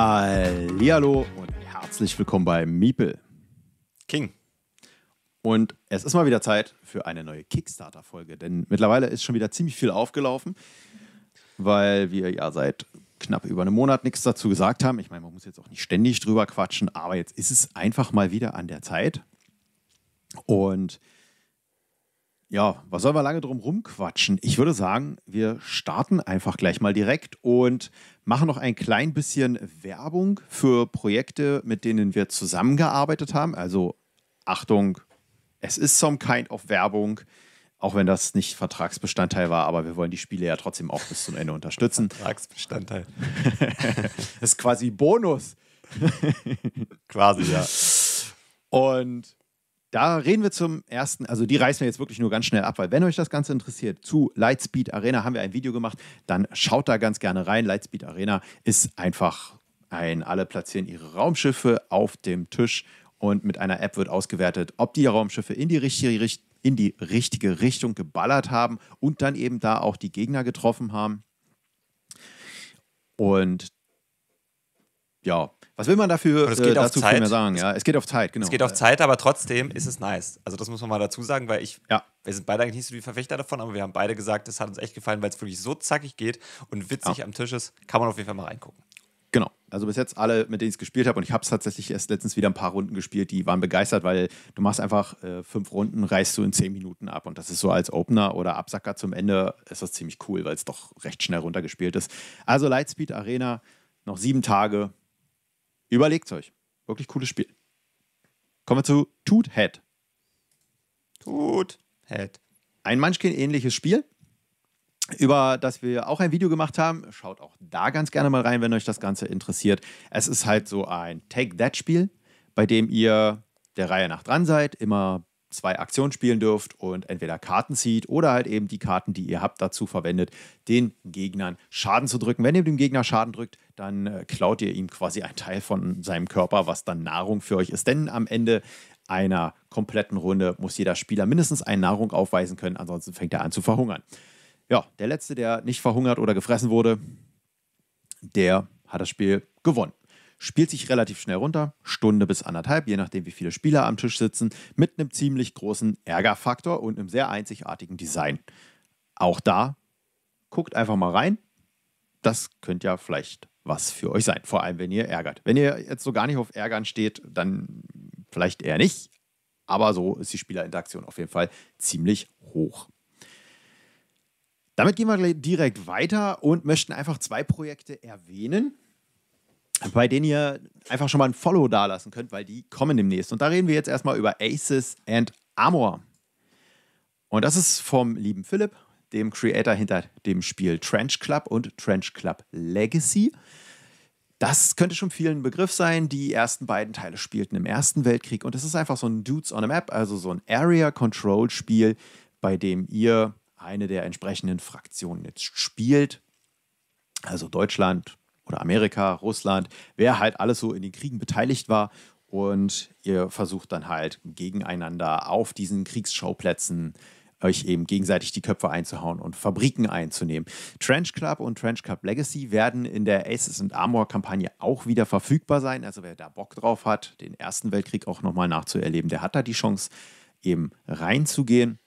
Hallo und herzlich willkommen bei Miepel King. Und es ist mal wieder Zeit für eine neue Kickstarter-Folge, denn mittlerweile ist schon wieder ziemlich viel aufgelaufen, weil wir ja seit knapp über einem Monat nichts dazu gesagt haben. Ich meine, man muss jetzt auch nicht ständig drüber quatschen, aber jetzt ist es einfach mal wieder an der Zeit. Und ja, was sollen wir lange drum rumquatschen? Ich würde sagen, wir starten einfach gleich mal direkt und machen noch ein klein bisschen Werbung für Projekte, mit denen wir zusammengearbeitet haben. Also Achtung, es ist some kind of Werbung, auch wenn das nicht Vertragsbestandteil war, aber wir wollen die Spiele ja trotzdem auch bis zum Ende unterstützen. Vertragsbestandteil. das ist quasi Bonus. quasi, ja. Und da reden wir zum ersten, also die reißen wir jetzt wirklich nur ganz schnell ab, weil wenn euch das Ganze interessiert, zu Lightspeed Arena haben wir ein Video gemacht, dann schaut da ganz gerne rein. Lightspeed Arena ist einfach ein, alle platzieren ihre Raumschiffe auf dem Tisch und mit einer App wird ausgewertet, ob die Raumschiffe in die richtige, in die richtige Richtung geballert haben und dann eben da auch die Gegner getroffen haben. Und ja, was will man dafür es geht äh, dazu Zeit. mehr sagen? Ja, es geht auf Zeit, genau. Es geht auf Zeit, aber trotzdem ist es nice. Also das muss man mal dazu sagen, weil ich, ja. wir sind beide eigentlich nicht so die Verfechter davon, aber wir haben beide gesagt, es hat uns echt gefallen, weil es wirklich so zackig geht und witzig ja. am Tisch ist. Kann man auf jeden Fall mal reingucken. Genau. Also bis jetzt alle, mit denen ich es gespielt habe, und ich habe es tatsächlich erst letztens wieder ein paar Runden gespielt, die waren begeistert, weil du machst einfach äh, fünf Runden, reißt du in zehn Minuten ab. Und das ist so als Opener oder Absacker zum Ende ist das ziemlich cool, weil es doch recht schnell runtergespielt ist. Also Lightspeed Arena, noch sieben Tage, Überlegt euch. Wirklich cooles Spiel. Kommen wir zu Toot Head. Toot Head. Ein Munchkin-ähnliches Spiel, über das wir auch ein Video gemacht haben. Schaut auch da ganz gerne mal rein, wenn euch das Ganze interessiert. Es ist halt so ein Take-That-Spiel, bei dem ihr der Reihe nach dran seid, immer zwei Aktionen spielen dürft und entweder Karten zieht oder halt eben die Karten, die ihr habt, dazu verwendet, den Gegnern Schaden zu drücken. Wenn ihr dem Gegner Schaden drückt, dann äh, klaut ihr ihm quasi einen Teil von seinem Körper, was dann Nahrung für euch ist. Denn am Ende einer kompletten Runde muss jeder Spieler mindestens eine Nahrung aufweisen können, ansonsten fängt er an zu verhungern. Ja, der Letzte, der nicht verhungert oder gefressen wurde, der hat das Spiel gewonnen spielt sich relativ schnell runter, Stunde bis anderthalb, je nachdem, wie viele Spieler am Tisch sitzen, mit einem ziemlich großen Ärgerfaktor und einem sehr einzigartigen Design. Auch da guckt einfach mal rein. Das könnte ja vielleicht was für euch sein, vor allem wenn ihr ärgert. Wenn ihr jetzt so gar nicht auf Ärgern steht, dann vielleicht eher nicht. Aber so ist die Spielerinteraktion auf jeden Fall ziemlich hoch. Damit gehen wir direkt weiter und möchten einfach zwei Projekte erwähnen, bei denen ihr einfach schon mal ein Follow dalassen könnt, weil die kommen demnächst. Und da reden wir jetzt erstmal über Aces and Armor. Und das ist vom lieben Philipp, dem Creator hinter dem Spiel Trench Club und Trench Club Legacy. Das könnte schon vielen Begriff sein. Die ersten beiden Teile spielten im Ersten Weltkrieg und es ist einfach so ein Dudes on a Map, also so ein Area Control Spiel, bei dem ihr eine der entsprechenden Fraktionen jetzt spielt. Also Deutschland, oder Amerika, Russland, wer halt alles so in den Kriegen beteiligt war. Und ihr versucht dann halt gegeneinander auf diesen Kriegsschauplätzen euch eben gegenseitig die Köpfe einzuhauen und Fabriken einzunehmen. Trench Club und Trench Club Legacy werden in der Aces and Armor Kampagne auch wieder verfügbar sein. Also wer da Bock drauf hat, den Ersten Weltkrieg auch nochmal nachzuerleben, der hat da die Chance, eben reinzugehen.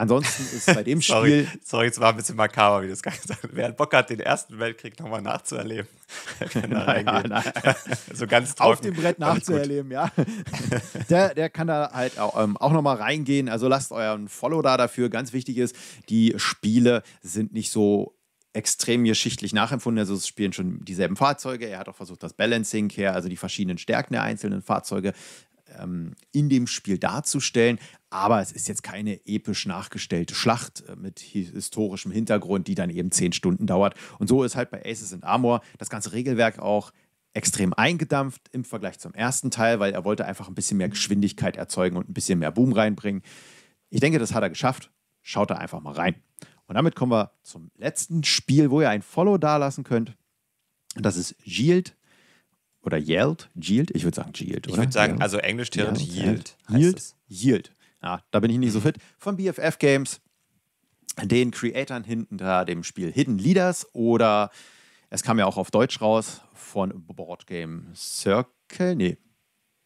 Ansonsten ist bei dem sorry, Spiel. Sorry, es war ein bisschen makaber, wie das gesagt hast. Wer Bock hat, den Ersten Weltkrieg nochmal nachzuerleben, kann da reingehen. Ja, na, so ganz trocken. Auf dem Brett nachzuerleben, ja. der, der kann da halt auch, ähm, auch nochmal reingehen. Also lasst euren Follow da dafür. Ganz wichtig ist, die Spiele sind nicht so extrem geschichtlich nachempfunden. Also es spielen schon dieselben Fahrzeuge. Er hat auch versucht, das Balancing her, also die verschiedenen Stärken der einzelnen Fahrzeuge ähm, in dem Spiel darzustellen. Aber es ist jetzt keine episch nachgestellte Schlacht äh, mit historischem Hintergrund, die dann eben zehn Stunden dauert. Und so ist halt bei Aces and Armor das ganze Regelwerk auch extrem eingedampft im Vergleich zum ersten Teil, weil er wollte einfach ein bisschen mehr Geschwindigkeit erzeugen und ein bisschen mehr Boom reinbringen. Ich denke, das hat er geschafft. Schaut da einfach mal rein. Und damit kommen wir zum letzten Spiel, wo ihr ein Follow dalassen könnt. Und das ist Yield oder Yield. Yield, ich würde sagen Yield, Ich würde sagen, also englisch Yield. Yield. Yield ja, ah, da bin ich nicht so mhm. fit, von BFF Games, den Creatoren hinter dem Spiel Hidden Leaders oder es kam ja auch auf Deutsch raus von Board Game Circle, nee,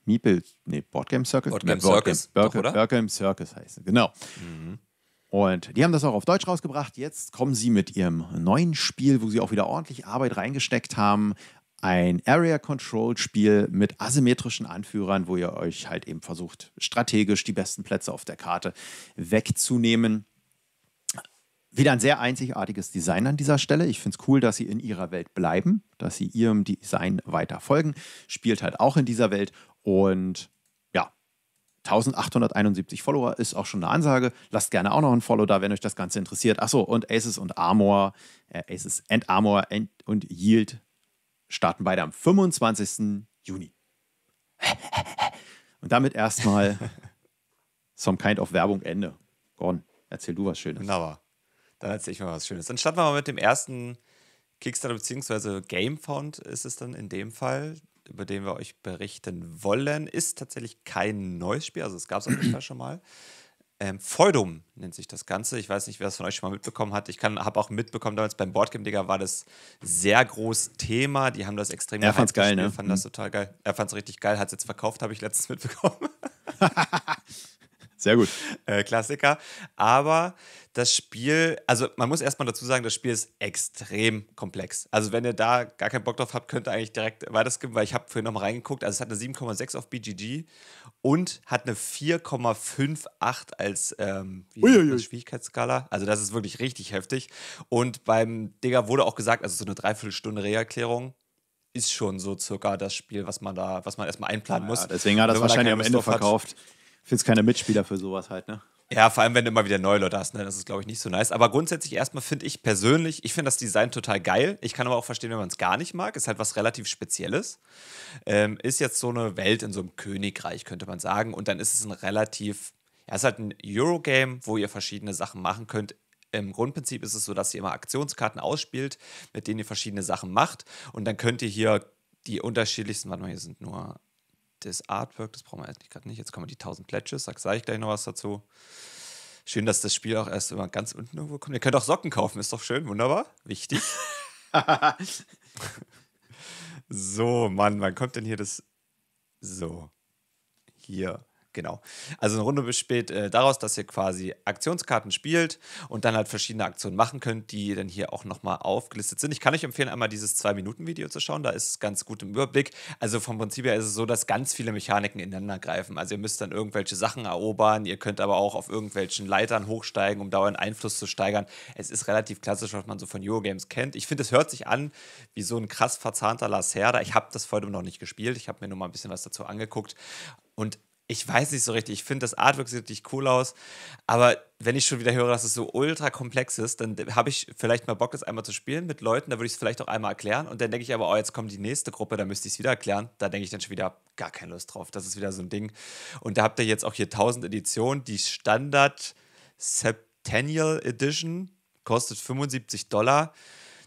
Meeple, nee, Board Game Circle? Board Game, nee, Board Circus, Game, Circus, Board, Game Circus heißt es, genau. Mhm. Und die haben das auch auf Deutsch rausgebracht. Jetzt kommen sie mit ihrem neuen Spiel, wo sie auch wieder ordentlich Arbeit reingesteckt haben, ein Area-Control-Spiel mit asymmetrischen Anführern, wo ihr euch halt eben versucht, strategisch die besten Plätze auf der Karte wegzunehmen. Wieder ein sehr einzigartiges Design an dieser Stelle. Ich finde es cool, dass sie in ihrer Welt bleiben, dass sie ihrem Design weiter folgen. Spielt halt auch in dieser Welt und 1871 Follower ist auch schon eine Ansage. Lasst gerne auch noch ein Follow da, wenn euch das Ganze interessiert. Achso, und Aces und Armor, äh, Aces and Armor and, und Yield starten beide am 25. Juni. Und damit erstmal some kind of Werbung Ende. Gordon, erzähl du was Schönes. Wunderbar. Dann erzähl ich mal was Schönes. Dann starten wir mal mit dem ersten Kickstarter bzw. Gamefound ist es dann in dem Fall, über den wir euch berichten wollen. Ist tatsächlich kein neues Spiel, also es gab es auf jeden Fall schon mal ähm, Feudum nennt sich das Ganze. Ich weiß nicht, wer das von euch schon mal mitbekommen hat. Ich habe auch mitbekommen, damals beim Boardgame Digger war das sehr groß Thema. Die haben das extrem Er fand's geil, ne? fand das mhm. total geil. Er fand's richtig geil, hat es jetzt verkauft, habe ich letztens mitbekommen. Sehr gut. Äh, Klassiker. Aber das Spiel, also man muss erstmal dazu sagen, das Spiel ist extrem komplex. Also wenn ihr da gar keinen Bock drauf habt, könnt ihr eigentlich direkt weiterskippen, weil ich habe vorhin nochmal reingeguckt. Also es hat eine 7,6 auf BGG und hat eine 4,58 als ähm, Schwierigkeitsskala. Also das ist wirklich richtig heftig. Und beim Digger wurde auch gesagt, also so eine Dreiviertelstunde Reherklärung ist schon so circa das Spiel, was man da, was man erstmal einplanen muss. Ja, deswegen hat er das wahrscheinlich am Ende verkauft. Hat, finde es keine Mitspieler für sowas halt, ne? Ja, vor allem, wenn du immer wieder neue Leute hast, ne? das ist, glaube ich, nicht so nice. Aber grundsätzlich erstmal finde ich persönlich, ich finde das Design total geil. Ich kann aber auch verstehen, wenn man es gar nicht mag. Ist halt was relativ Spezielles. Ähm, ist jetzt so eine Welt in so einem Königreich, könnte man sagen. Und dann ist es ein relativ, ja, ist halt ein Eurogame, wo ihr verschiedene Sachen machen könnt im Grundprinzip ist es so, dass ihr immer Aktionskarten ausspielt, mit denen ihr verschiedene Sachen macht. Und dann könnt ihr hier die unterschiedlichsten, warte mal, hier sind nur das Artwork, das brauchen wir eigentlich gerade nicht. Jetzt kommen die 1000 Pledges, sag, sag ich gleich noch was dazu. Schön, dass das Spiel auch erst immer ganz unten irgendwo kommt. Ihr könnt auch Socken kaufen, ist doch schön, wunderbar, wichtig. so, Mann, wann kommt denn hier das? So, hier. Genau. Also eine Runde besteht äh, daraus, dass ihr quasi Aktionskarten spielt und dann halt verschiedene Aktionen machen könnt, die dann hier auch nochmal aufgelistet sind. Ich kann euch empfehlen, einmal dieses 2-Minuten-Video zu schauen, da ist es ganz gut im Überblick. Also vom Prinzip her ist es so, dass ganz viele Mechaniken ineinander greifen. Also ihr müsst dann irgendwelche Sachen erobern, ihr könnt aber auch auf irgendwelchen Leitern hochsteigen, um dauernd Einfluss zu steigern. Es ist relativ klassisch, was man so von Eurogames kennt. Ich finde, es hört sich an wie so ein krass verzahnter Lacerda. Ich habe das vorhin noch nicht gespielt, ich habe mir nur mal ein bisschen was dazu angeguckt. Und ich weiß nicht so richtig. Ich finde, das Artwork sieht richtig cool aus. Aber wenn ich schon wieder höre, dass es so ultra komplex ist, dann habe ich vielleicht mal Bock, das einmal zu spielen mit Leuten. Da würde ich es vielleicht auch einmal erklären. Und dann denke ich aber, oh, jetzt kommt die nächste Gruppe, da müsste ich es wieder erklären. Da denke ich dann schon wieder, gar keine Lust drauf. Das ist wieder so ein Ding. Und da habt ihr jetzt auch hier 1000 Editionen. Die Standard Septennial Edition kostet 75 Dollar.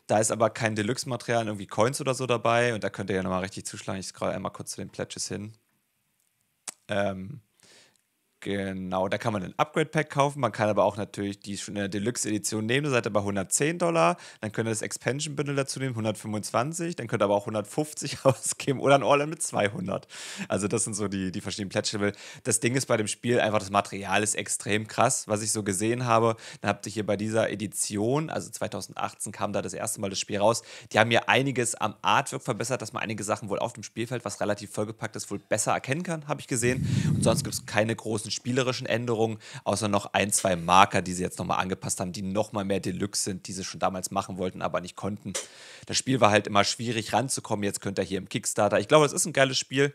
Da ist aber kein Deluxe-Material, irgendwie Coins oder so dabei. Und da könnt ihr ja nochmal richtig zuschlagen. Ich scroll einmal kurz zu den Pledges hin. Um, Genau, da kann man ein Upgrade-Pack kaufen. Man kann aber auch natürlich die schon in der Deluxe-Edition nehmen. Da seid ihr bei 110 Dollar. Dann könnt ihr das expansion bündel dazu nehmen, 125. Dann könnt ihr aber auch 150 ausgeben oder ein All-In mit 200. Also, das sind so die, die verschiedenen pledge Das Ding ist bei dem Spiel einfach, das Material ist extrem krass. Was ich so gesehen habe, dann habt ihr hier bei dieser Edition, also 2018 kam da das erste Mal das Spiel raus. Die haben hier einiges am Artwork verbessert, dass man einige Sachen wohl auf dem Spielfeld, was relativ vollgepackt ist, wohl besser erkennen kann, habe ich gesehen. Und sonst gibt es keine großen großen spielerischen Änderungen, außer noch ein, zwei Marker, die sie jetzt nochmal angepasst haben, die nochmal mehr Deluxe sind, die sie schon damals machen wollten, aber nicht konnten. Das Spiel war halt immer schwierig ranzukommen. Jetzt könnt ihr hier im Kickstarter. Ich glaube, es ist ein geiles Spiel,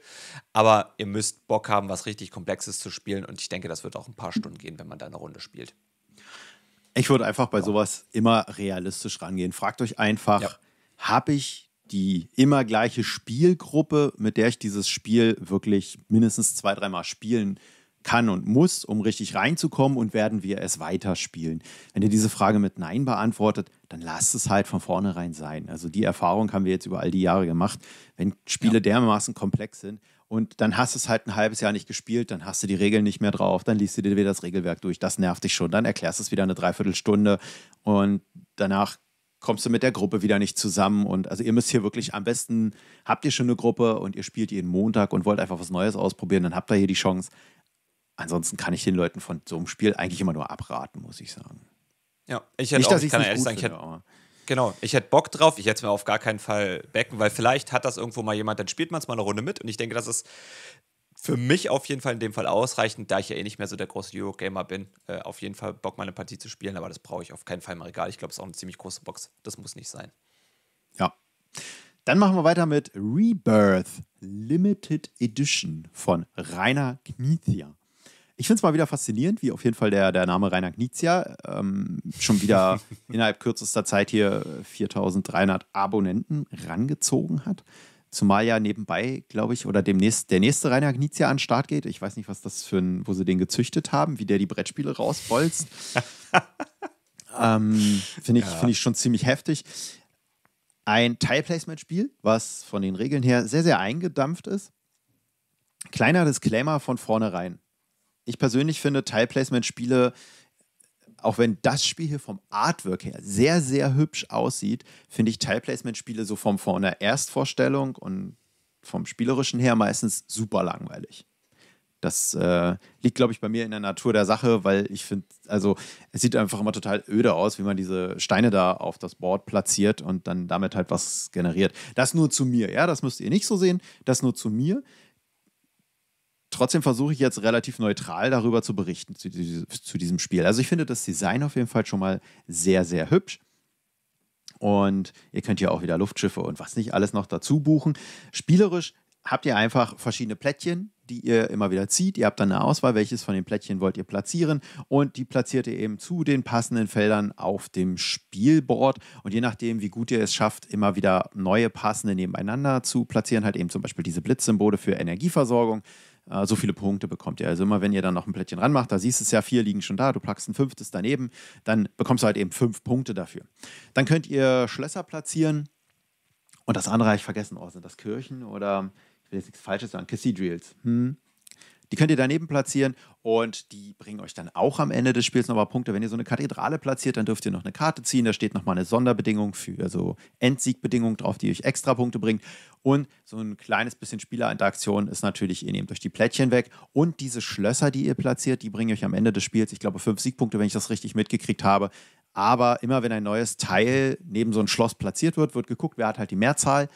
aber ihr müsst Bock haben, was richtig Komplexes zu spielen. Und ich denke, das wird auch ein paar Stunden gehen, wenn man da eine Runde spielt. Ich würde einfach bei sowas immer realistisch rangehen. Fragt euch einfach, ja. habe ich die immer gleiche Spielgruppe, mit der ich dieses Spiel wirklich mindestens zwei, dreimal spielen kann und muss, um richtig reinzukommen und werden wir es weiterspielen? Wenn ihr diese Frage mit Nein beantwortet, dann lasst es halt von vornherein sein. Also die Erfahrung haben wir jetzt über all die Jahre gemacht. Wenn Spiele ja. dermaßen komplex sind und dann hast du es halt ein halbes Jahr nicht gespielt, dann hast du die Regeln nicht mehr drauf, dann liest du dir wieder das Regelwerk durch, das nervt dich schon, dann erklärst du es wieder eine Dreiviertelstunde und danach kommst du mit der Gruppe wieder nicht zusammen. Und also ihr müsst hier wirklich am besten, habt ihr schon eine Gruppe und ihr spielt jeden Montag und wollt einfach was Neues ausprobieren, dann habt ihr hier die Chance ansonsten kann ich den Leuten von so einem Spiel eigentlich immer nur abraten, muss ich sagen. Ja, ich hätte nicht, auch, dass ich kann sagen, Genau, ich hätte Bock drauf, ich hätte es mir auf gar keinen Fall becken, weil vielleicht hat das irgendwo mal jemand, dann spielt man es mal eine Runde mit und ich denke, das ist für mich auf jeden Fall in dem Fall ausreichend, da ich ja eh nicht mehr so der große Euro-Gamer bin, äh, auf jeden Fall Bock, meine Partie zu spielen, aber das brauche ich auf keinen Fall mal egal. Ich glaube, es ist auch eine ziemlich große Box. Das muss nicht sein. Ja. Dann machen wir weiter mit Rebirth Limited Edition von Rainer Knizia. Ich finde es mal wieder faszinierend, wie auf jeden Fall der, der Name Rainer Knizia ähm, schon wieder innerhalb kürzester Zeit hier 4300 äh, Abonnenten rangezogen hat. Zumal ja nebenbei, glaube ich, oder demnächst der nächste Rainer Knizia an den Start geht. Ich weiß nicht, was das für ein, wo sie den gezüchtet haben, wie der die Brettspiele rausbolzt. ähm, Finde ich, ja. Find ich schon ziemlich heftig. Ein teilplacement spiel was von den Regeln her sehr, sehr eingedampft ist. Kleiner Disclaimer von vornherein ich persönlich finde teilplacement spiele auch wenn das Spiel hier vom Artwork her sehr, sehr hübsch aussieht, finde ich teilplacement spiele so vom, von der Erstvorstellung und vom Spielerischen her meistens super langweilig. Das äh, liegt, glaube ich, bei mir in der Natur der Sache, weil ich finde, also es sieht einfach immer total öde aus, wie man diese Steine da auf das Board platziert und dann damit halt was generiert. Das nur zu mir, ja, das müsst ihr nicht so sehen, das nur zu mir. Trotzdem versuche ich jetzt relativ neutral darüber zu berichten, zu, zu, diesem Spiel. Also ich finde das Design auf jeden Fall schon mal sehr, sehr hübsch. Und ihr könnt ja auch wieder Luftschiffe und was nicht alles noch dazu buchen. Spielerisch habt ihr einfach verschiedene Plättchen, die ihr immer wieder zieht. Ihr habt dann eine Auswahl, welches von den Plättchen wollt ihr platzieren und die platziert ihr eben zu den passenden Feldern auf dem Spielboard und je nachdem, wie gut ihr es schafft, immer wieder neue passende nebeneinander zu platzieren, halt eben zum Beispiel diese Blitzsymbole für Energieversorgung äh, so viele Punkte bekommt ihr. Also immer, wenn ihr dann noch ein Plättchen ranmacht, da siehst du es ja, vier liegen schon da, du packst ein fünftes daneben, dann bekommst du halt eben fünf Punkte dafür. Dann könnt ihr Schlösser platzieren und das andere habe ich vergessen, oh, sind das Kirchen oder, ich will jetzt nichts Falsches sagen, Cathedrals. Hm? Die könnt ihr daneben platzieren und die bringen euch dann auch am Ende des Spiels nochmal Punkte. Wenn ihr so eine Kathedrale platziert, dann dürft ihr noch eine Karte ziehen. Da steht nochmal eine Sonderbedingung für, also Endsiegbedingung drauf, die euch extra Punkte bringt. Und so ein kleines bisschen Spielerinteraktion ist natürlich, ihr nehmt euch die Plättchen weg und diese Schlösser, die ihr platziert, die bringen euch am Ende des Spiels, ich glaube, fünf Siegpunkte, wenn ich das richtig mitgekriegt habe. Aber immer wenn ein neues Teil neben so ein Schloss platziert wird, wird geguckt, wer hat halt die Mehrzahl.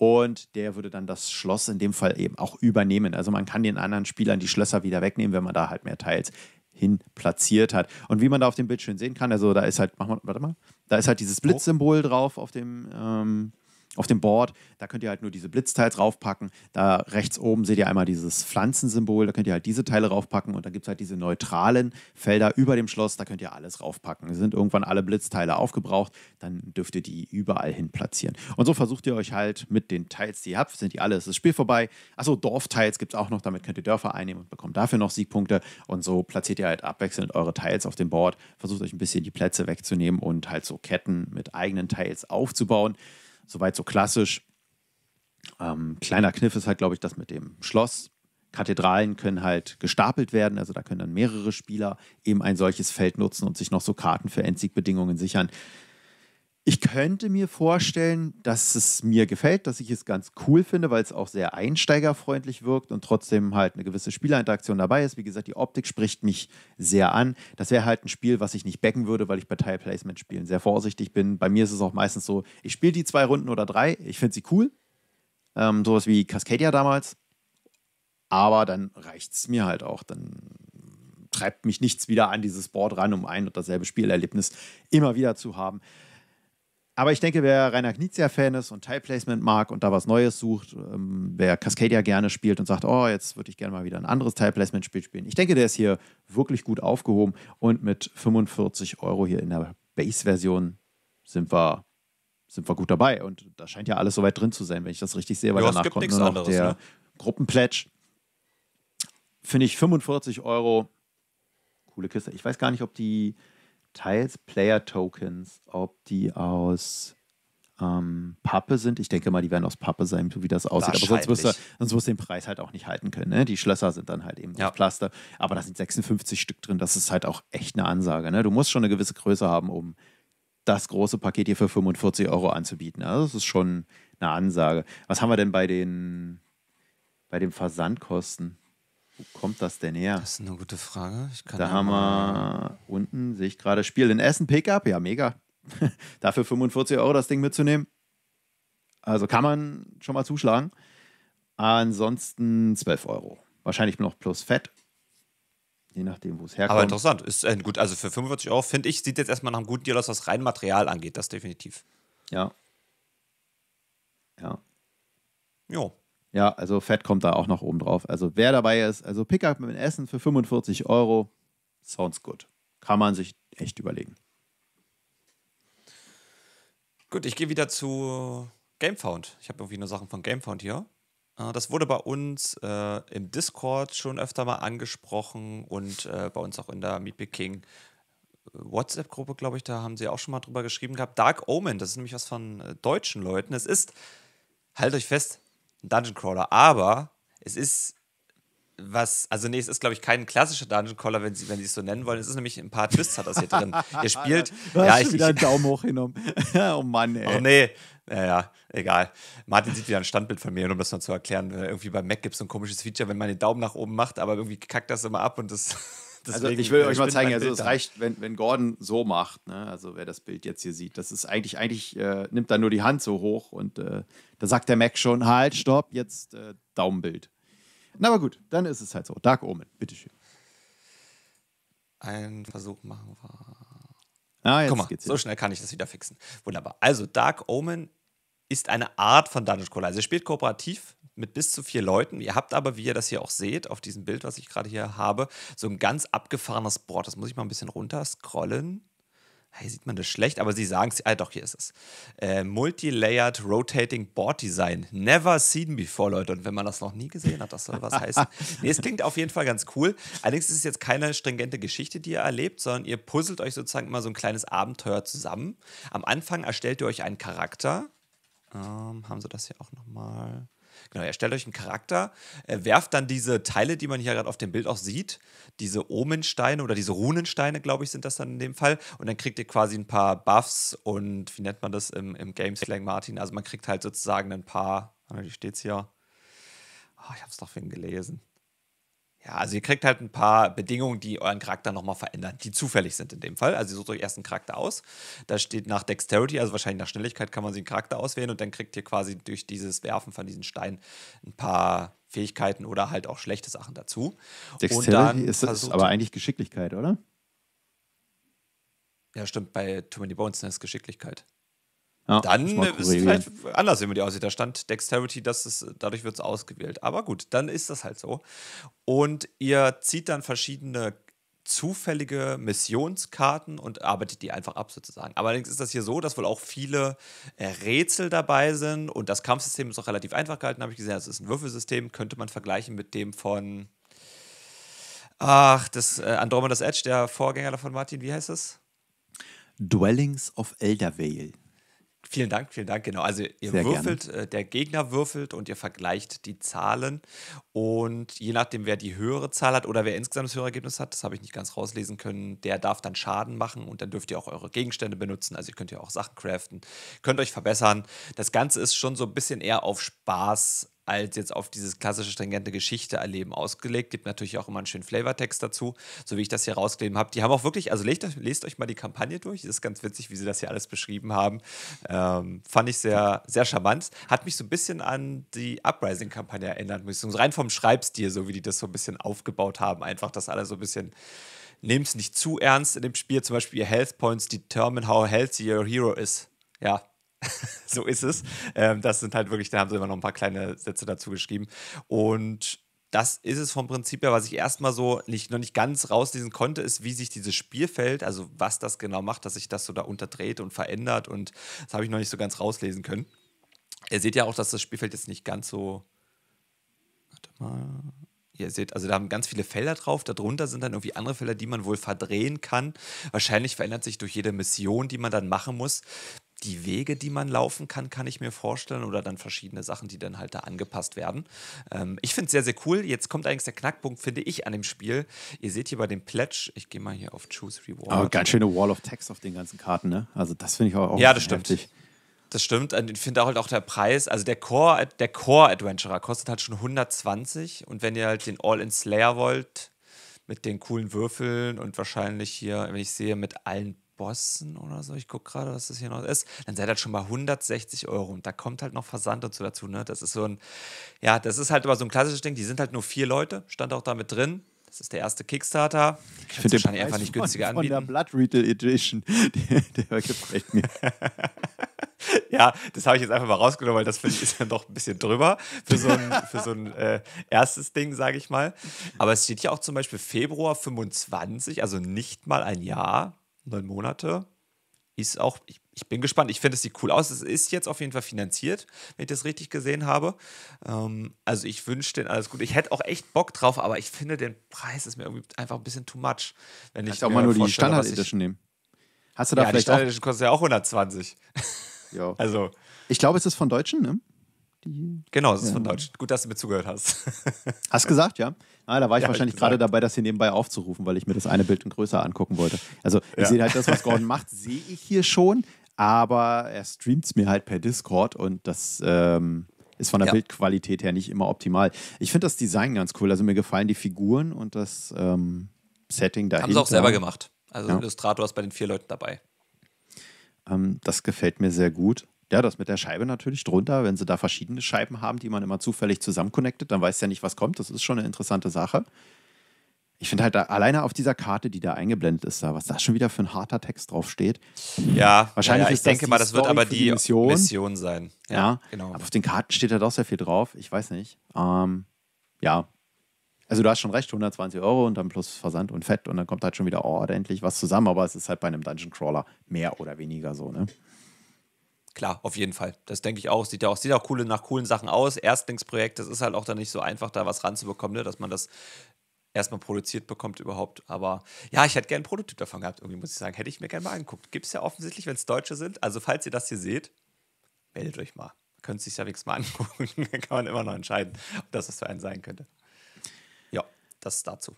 Und der würde dann das Schloss in dem Fall eben auch übernehmen. Also man kann den anderen Spielern die Schlösser wieder wegnehmen, wenn man da halt mehr Teils hin platziert hat. Und wie man da auf dem Bildschirm sehen kann, also da ist halt, mach mal, warte mal, da ist halt dieses Blitzsymbol drauf auf dem ähm, auf dem Board, da könnt ihr halt nur diese Blitzteils raufpacken. Da rechts oben seht ihr einmal dieses Pflanzensymbol, da könnt ihr halt diese Teile raufpacken und dann gibt es halt diese neutralen Felder über dem Schloss, da könnt ihr alles raufpacken. sind irgendwann alle Blitzteile aufgebraucht, dann dürft ihr die überall hin platzieren. Und so versucht ihr euch halt mit den Teils, die ihr habt, sind die alle, ist das Spiel vorbei. Achso, Dorfteils gibt es auch noch, damit könnt ihr Dörfer einnehmen und bekommt dafür noch Siegpunkte. Und so platziert ihr halt abwechselnd eure Teils auf dem Board, versucht euch ein bisschen die Plätze wegzunehmen und halt so Ketten mit eigenen Teils aufzubauen. Soweit so klassisch. Ähm, kleiner Kniff ist halt, glaube ich, das mit dem Schloss. Kathedralen können halt gestapelt werden, also da können dann mehrere Spieler eben ein solches Feld nutzen und sich noch so Karten für Endsigbedingungen sichern ich könnte mir vorstellen, dass es mir gefällt, dass ich es ganz cool finde, weil es auch sehr einsteigerfreundlich wirkt und trotzdem halt eine gewisse Spielerinteraktion dabei ist. Wie gesagt, die Optik spricht mich sehr an. Das wäre halt ein Spiel, was ich nicht backen würde, weil ich bei Tile Placement Spielen sehr vorsichtig bin. Bei mir ist es auch meistens so, ich spiele die zwei Runden oder drei, ich finde sie cool. Ähm, sowas wie Cascadia damals. Aber dann reicht es mir halt auch. Dann treibt mich nichts wieder an dieses Board ran, um ein und dasselbe Spielerlebnis immer wieder zu haben. Aber ich denke, wer Rainer Knizia-Fan ist und Tile-Placement mag und da was Neues sucht, ähm, wer Cascadia gerne spielt und sagt, oh, jetzt würde ich gerne mal wieder ein anderes Tile-Placement-Spiel spielen, ich denke, der ist hier wirklich gut aufgehoben und mit 45 Euro hier in der Base-Version sind wir, sind wir gut dabei. Und da scheint ja alles soweit drin zu sein, wenn ich das richtig sehe, weil ja, danach kommt nur noch anderes, der ne? Gruppenplätsch. Finde ich 45 Euro, coole Kiste. Ich weiß gar nicht, ob die teils Player-Tokens, ob die aus ähm, Pappe sind. Ich denke mal, die werden aus Pappe sein, so wie das aussieht. Aber sonst wirst, du, sonst wirst du den Preis halt auch nicht halten können. Ne? Die Schlösser sind dann halt eben ja. Plaster. Aber da sind 56 Stück drin. Das ist halt auch echt eine Ansage. Ne? Du musst schon eine gewisse Größe haben, um das große Paket hier für 45 Euro anzubieten. Also das ist schon eine Ansage. Was haben wir denn bei den bei den Versandkosten? kommt das denn her? Das ist eine gute Frage. da haben wir unten, sehe ich gerade, Spiel in Essen, Pickup. Ja, mega. Dafür 45 Euro das Ding mitzunehmen. Also kann man schon mal zuschlagen. Ansonsten 12 Euro. Wahrscheinlich noch plus Fett. Je nachdem, wo es herkommt. Aber interessant. Ist äh, gut. Also für 45 Euro, finde ich, sieht jetzt erstmal nach einem guten Deal aus, was rein Material angeht. Das definitiv. Ja. Ja. Jo. Ja, also Fett kommt da auch noch oben drauf. Also wer dabei ist, also Pickup in Essen für 45 Euro, sounds good. Kann man sich echt überlegen. Gut, ich gehe wieder zu Gamefound. Ich habe irgendwie nur Sachen von Gamefound hier. Äh, das wurde bei uns äh, im Discord schon öfter mal angesprochen und äh, bei uns auch in der Meet äh, WhatsApp-Gruppe, glaube ich, da haben sie auch schon mal drüber geschrieben gehabt. Dark Omen, das ist nämlich was von äh, deutschen Leuten. Es ist, halt euch fest, Dungeon Crawler. Aber es ist was, also nee, es ist, glaube ich, kein klassischer Dungeon Crawler, wenn sie, wenn sie es so nennen wollen. Es ist nämlich ein paar Twists hat das hier drin. Ihr spielt. du hast ja, ich, wieder einen Daumen hoch genommen. oh Mann, ey. Oh nee. Naja, egal. Martin sieht wieder ein Standbild von mir, um das mal zu erklären. Irgendwie bei Mac gibt es so ein komisches Feature, wenn man den Daumen nach oben macht, aber irgendwie kackt das immer ab und das. also ich will äh, euch mal zeigen, also es reicht, wenn, wenn Gordon so macht, ne? also wer das Bild jetzt hier sieht, das ist eigentlich, eigentlich äh, nimmt dann nur die Hand so hoch und äh, da sagt der Mac schon, halt, stopp, jetzt äh, Daumenbild. Na aber gut, dann ist es halt so. Dark Omen, bitteschön. Ein Versuch machen wir. Ah, jetzt Guck mal, geht's so schnell kann ich das wieder fixen. Wunderbar. Also Dark Omen ist eine Art von Dungeon Crawler. Also er spielt kooperativ mit bis zu vier Leuten. Ihr habt aber, wie ihr das hier auch seht, auf diesem Bild, was ich gerade hier habe, so ein ganz abgefahrenes Board. Das muss ich mal ein bisschen runter scrollen. Hier sieht man das schlecht, aber sie sagen es. Ah, doch, hier ist es. Äh, multi Rotating Board Design. Never seen before, Leute. Und wenn man das noch nie gesehen hat, das soll was heißen. Nee, es klingt auf jeden Fall ganz cool. Allerdings ist es jetzt keine stringente Geschichte, die ihr erlebt, sondern ihr puzzelt euch sozusagen immer so ein kleines Abenteuer zusammen. Am Anfang erstellt ihr euch einen Charakter. Ähm, haben sie das hier auch nochmal? Genau, erstellt euch einen Charakter, äh, werft dann diese Teile, die man hier gerade auf dem Bild auch sieht, diese Omensteine oder diese Runensteine, glaube ich, sind das dann in dem Fall. Und dann kriegt ihr quasi ein paar Buffs und wie nennt man das im, im Gameslang, Martin? Also man kriegt halt sozusagen ein paar, wie steht's hier? Oh, ich habe es doch vorhin gelesen. Ja, also ihr kriegt halt ein paar Bedingungen, die euren Charakter nochmal verändern, die zufällig sind in dem Fall. Also ihr sucht euch erst einen Charakter aus. Da steht nach Dexterity, also wahrscheinlich nach Schnelligkeit kann man sich einen Charakter auswählen und dann kriegt ihr quasi durch dieses Werfen von diesen Steinen ein paar Fähigkeiten oder halt auch schlechte Sachen dazu. Dexterity ist das aber eigentlich Geschicklichkeit, oder? Ja, stimmt. Bei Too Many Bones ne, ist Geschicklichkeit. Ja, dann ist es vielleicht anders, wie man die aussieht. Da stand Dexterity, das ist, dadurch wird es ausgewählt. Aber gut, dann ist das halt so. Und ihr zieht dann verschiedene zufällige Missionskarten und arbeitet die einfach ab sozusagen. allerdings ist das hier so, dass wohl auch viele äh, Rätsel dabei sind und das Kampfsystem ist auch relativ einfach gehalten, habe ich gesehen. Das ist ein Würfelsystem, könnte man vergleichen mit dem von Ach, das äh, Andromeda's Edge, der Vorgänger davon, Martin, wie heißt es? Dwellings of Eldervale. Vielen Dank, vielen Dank, genau. Also ihr Sehr würfelt, äh, der Gegner würfelt und ihr vergleicht die Zahlen. Und je nachdem, wer die höhere Zahl hat oder wer insgesamt das höhere Ergebnis hat, das habe ich nicht ganz rauslesen können, der darf dann Schaden machen und dann dürft ihr auch eure Gegenstände benutzen. Also ihr könnt ja auch Sachen craften, könnt euch verbessern. Das Ganze ist schon so ein bisschen eher auf Spaß als jetzt auf dieses klassische stringente Geschichte erleben ausgelegt. Gibt natürlich auch immer einen schönen Flavortext dazu, so wie ich das hier rausgegeben habe. Die haben auch wirklich, also lest, lest, euch mal die Kampagne durch. Das ist ganz witzig, wie sie das hier alles beschrieben haben. Ähm, fand ich sehr, sehr charmant. Hat mich so ein bisschen an die Uprising-Kampagne erinnert, muss ich sagen. Rein vom Schreibstil, so wie die das so ein bisschen aufgebaut haben. Einfach, das alles so ein bisschen nehmt es nicht zu ernst in dem Spiel. Zum Beispiel ihr Health Points determine how healthy your hero is. Ja, so ist es. Ähm, das sind halt wirklich, da haben sie immer noch ein paar kleine Sätze dazu geschrieben. Und das ist es vom Prinzip her, was ich erstmal so nicht, noch nicht ganz rauslesen konnte, ist, wie sich dieses Spielfeld, also was das genau macht, dass sich das so da unterdreht und verändert. Und das habe ich noch nicht so ganz rauslesen können. Ihr seht ja auch, dass das Spielfeld jetzt nicht ganz so. Warte mal. Ihr seht, also da haben ganz viele Felder drauf. Darunter sind dann irgendwie andere Felder, die man wohl verdrehen kann. Wahrscheinlich verändert sich durch jede Mission, die man dann machen muss, die Wege, die man laufen kann, kann ich mir vorstellen, oder dann verschiedene Sachen, die dann halt da angepasst werden. Ähm, ich finde es sehr, sehr cool. Jetzt kommt eigentlich der Knackpunkt, finde ich, an dem Spiel. Ihr seht hier bei dem Pledge, ich gehe mal hier auf Choose Reward. Aber ganz schöne Wall of Text auf den ganzen Karten, ne? Also das finde ich auch, richtig. Ja, das stimmt. Heftig. Das stimmt. ich finde halt auch der Preis, also der Core, der Core Adventurer kostet halt schon 120 und wenn ihr halt den All-in Slayer wollt, mit den coolen Würfeln und wahrscheinlich hier, wenn ich sehe, mit allen Boston oder so. Ich gucke gerade, was das hier noch ist. Dann seid ihr halt schon bei 160 Euro. Und da kommt halt noch Versand und dazu. Ne? Das ist so ein, ja, das ist halt immer so ein klassisches Ding. Die sind halt nur vier Leute, stand auch da mit drin. Das ist der erste Kickstarter. Ich finde den Preis einfach nicht günstiger von, von anbieten. Von der Blood Retail Edition, der, der gefällt mir. ja, das habe ich jetzt einfach mal rausgenommen, weil das finde ich ist ja doch ein bisschen drüber für so ein, für so ein äh, erstes Ding, sage ich mal. Aber es steht ja auch zum Beispiel Februar 25, also nicht mal ein Jahr neun Monate ist auch, ich, ich bin gespannt. Ich finde, es sieht cool aus. Es ist jetzt auf jeden Fall finanziert, wenn ich das richtig gesehen habe. Ähm, also ich wünsche denen alles gut. Ich hätte auch echt Bock drauf, aber ich finde, den Preis ist mir irgendwie einfach ein bisschen too much. Wenn ich auch mal nur die Standard Edition nehmen. Hast du da ja, vielleicht die Standard Edition kostet ja auch 120. Jo. Also. Ich glaube, es ist von Deutschen, ne? Die, genau, es ist von Deutschen. Gut, dass du mir zugehört hast. hast gesagt, ja. Ah, da war ich ja, wahrscheinlich gerade dabei, das hier nebenbei aufzurufen, weil ich mir das eine Bild in größer angucken wollte. Also ich ja. sehe halt das, was Gordon macht, sehe ich hier schon, aber er streamt es mir halt per Discord und das ähm, ist von der ja. Bildqualität her nicht immer optimal. Ich finde das Design ganz cool. Also mir gefallen die Figuren und das ähm, Setting dahinter. Haben sie auch selber gemacht. Also Illustrator ist bei den vier Leuten dabei. Ähm, das gefällt mir sehr gut. Ja, das mit der Scheibe natürlich drunter. Wenn sie da verschiedene Scheiben haben, die man immer zufällig zusammenconnectet, dann weiß ja nicht, was kommt. Das ist schon eine interessante Sache. Ich finde halt da, alleine auf dieser Karte, die da eingeblendet ist, da, was da schon wieder für ein harter Text drauf steht. Ja, wahrscheinlich ja, ich ist denke das mal, das Story wird aber die, die Mission. Mission. sein. Ja, ja, genau. Aber auf den Karten steht halt auch sehr viel drauf. Ich weiß nicht. Ähm, ja. Also du hast schon recht, 120 Euro und dann plus Versand und Fett und dann kommt halt schon wieder ordentlich oh, was zusammen, aber es ist halt bei einem Dungeon Crawler mehr oder weniger so, ne? Klar, auf jeden Fall. Das denke ich auch. Sieht ja auch, sieht auch coole, nach coolen Sachen aus. Erstlingsprojekt, das ist halt auch dann nicht so einfach, da was ranzubekommen, ne? dass man das erstmal produziert bekommt überhaupt. Aber ja, ich hätte gern einen Prototyp davon gehabt, irgendwie muss ich sagen. Hätte ich mir gerne mal angeguckt. Gibt es ja offensichtlich, wenn es Deutsche sind. Also, falls ihr das hier seht, meldet euch mal. Könnt sich ja wenigstens mal angucken. Dann kann man immer noch entscheiden, ob das was für einen sein könnte. Ja, das dazu.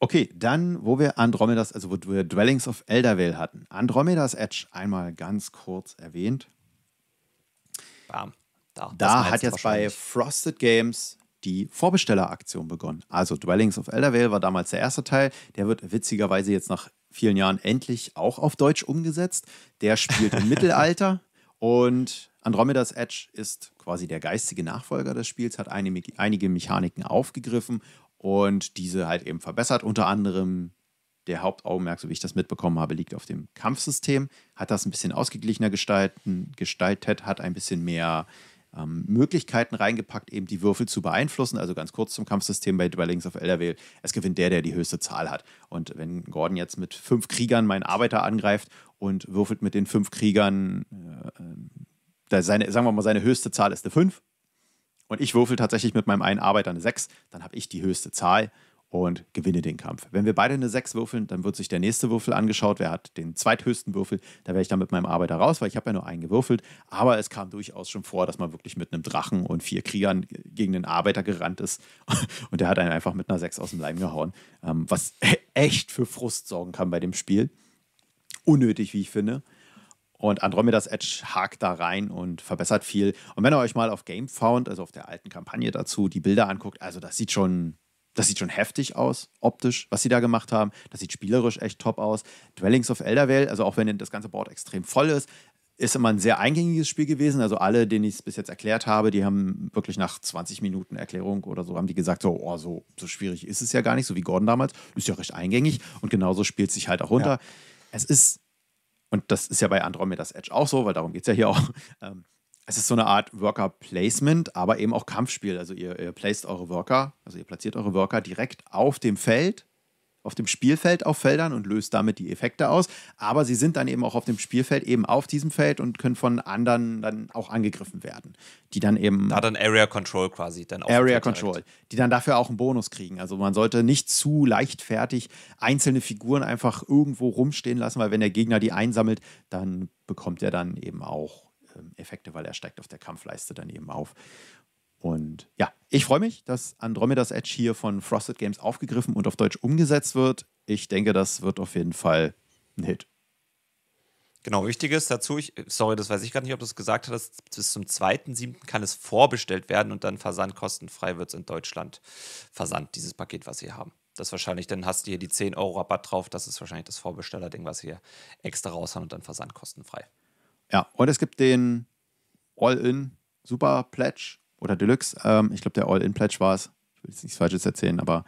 Okay, dann, wo wir Andromedas, also wo wir Dwellings of Eldervale hatten. Andromedas Edge einmal ganz kurz erwähnt. Bam. Da, da hat jetzt bei Frosted Games die Vorbestelleraktion begonnen. Also Dwellings of Elder Vale war damals der erste Teil. Der wird witzigerweise jetzt nach vielen Jahren endlich auch auf Deutsch umgesetzt. Der spielt im Mittelalter und Andromeda's Edge ist quasi der geistige Nachfolger des Spiels, hat einige, einige Mechaniken aufgegriffen und diese halt eben verbessert, unter anderem der Hauptaugenmerk, so wie ich das mitbekommen habe, liegt auf dem Kampfsystem, hat das ein bisschen ausgeglichener gestalten, gestaltet, hat ein bisschen mehr ähm, Möglichkeiten reingepackt, eben die Würfel zu beeinflussen. Also ganz kurz zum Kampfsystem bei Dwellings of Elderwale. Es gewinnt der, der die höchste Zahl hat. Und wenn Gordon jetzt mit fünf Kriegern meinen Arbeiter angreift und würfelt mit den fünf Kriegern, äh, äh seine, sagen wir mal, seine höchste Zahl ist eine 5 und ich würfel tatsächlich mit meinem einen Arbeiter eine 6, dann habe ich die höchste Zahl und gewinne den Kampf. Wenn wir beide eine 6 würfeln, dann wird sich der nächste Würfel angeschaut. Wer hat den zweithöchsten Würfel? Da wäre ich dann mit meinem Arbeiter raus, weil ich habe ja nur einen gewürfelt. Aber es kam durchaus schon vor, dass man wirklich mit einem Drachen und vier Kriegern gegen den Arbeiter gerannt ist. Und der hat einen einfach mit einer 6 aus dem Leim gehauen. Ähm, was echt für Frust sorgen kann bei dem Spiel. Unnötig, wie ich finde. Und Andromeda's Edge hakt da rein und verbessert viel. Und wenn ihr euch mal auf Gamefound, also auf der alten Kampagne dazu, die Bilder anguckt, also das sieht schon das sieht schon heftig aus, optisch, was sie da gemacht haben. Das sieht spielerisch echt top aus. Dwellings of Eldervale, also auch wenn das ganze Board extrem voll ist, ist immer ein sehr eingängiges Spiel gewesen. Also alle, denen ich es bis jetzt erklärt habe, die haben wirklich nach 20 Minuten Erklärung oder so, haben die gesagt, so, oh, so, so schwierig ist es ja gar nicht, so wie Gordon damals. Ist ja recht eingängig und genauso spielt es sich halt auch runter. Ja. Es ist, und das ist ja bei Andromeda's Edge auch so, weil darum geht es ja hier auch, ähm, es ist so eine Art Worker-Placement, aber eben auch Kampfspiel. Also ihr, ihr placed eure Worker, also ihr platziert eure Worker direkt auf dem Feld, auf dem Spielfeld auf Feldern und löst damit die Effekte aus. Aber sie sind dann eben auch auf dem Spielfeld, eben auf diesem Feld und können von anderen dann auch angegriffen werden. Die dann eben. Da dann Area Control quasi. Dann Area Control. Direkt. Die dann dafür auch einen Bonus kriegen. Also man sollte nicht zu leichtfertig einzelne Figuren einfach irgendwo rumstehen lassen, weil wenn der Gegner die einsammelt, dann bekommt er dann eben auch ähm, Effekte, weil er steigt auf der Kampfleiste dann eben auf. Und ja, ich freue mich, dass Andromeda's Edge hier von Frosted Games aufgegriffen und auf Deutsch umgesetzt wird. Ich denke, das wird auf jeden Fall ein Hit. Genau, wichtig ist dazu, ich, sorry, das weiß ich gar nicht, ob du es gesagt hast, bis zum 2.7. kann es vorbestellt werden und dann versandkostenfrei wird es in Deutschland versandt, dieses Paket, was wir haben. Das ist wahrscheinlich, dann hast du hier die 10 Euro Rabatt drauf, das ist wahrscheinlich das Vorbesteller-Ding, was wir extra raushauen und dann versandkostenfrei. Ja, und es gibt den All-In Super Pledge oder Deluxe. Ähm, ich glaube, der All-In Pledge war es. Ich will jetzt nichts Falsches erzählen, aber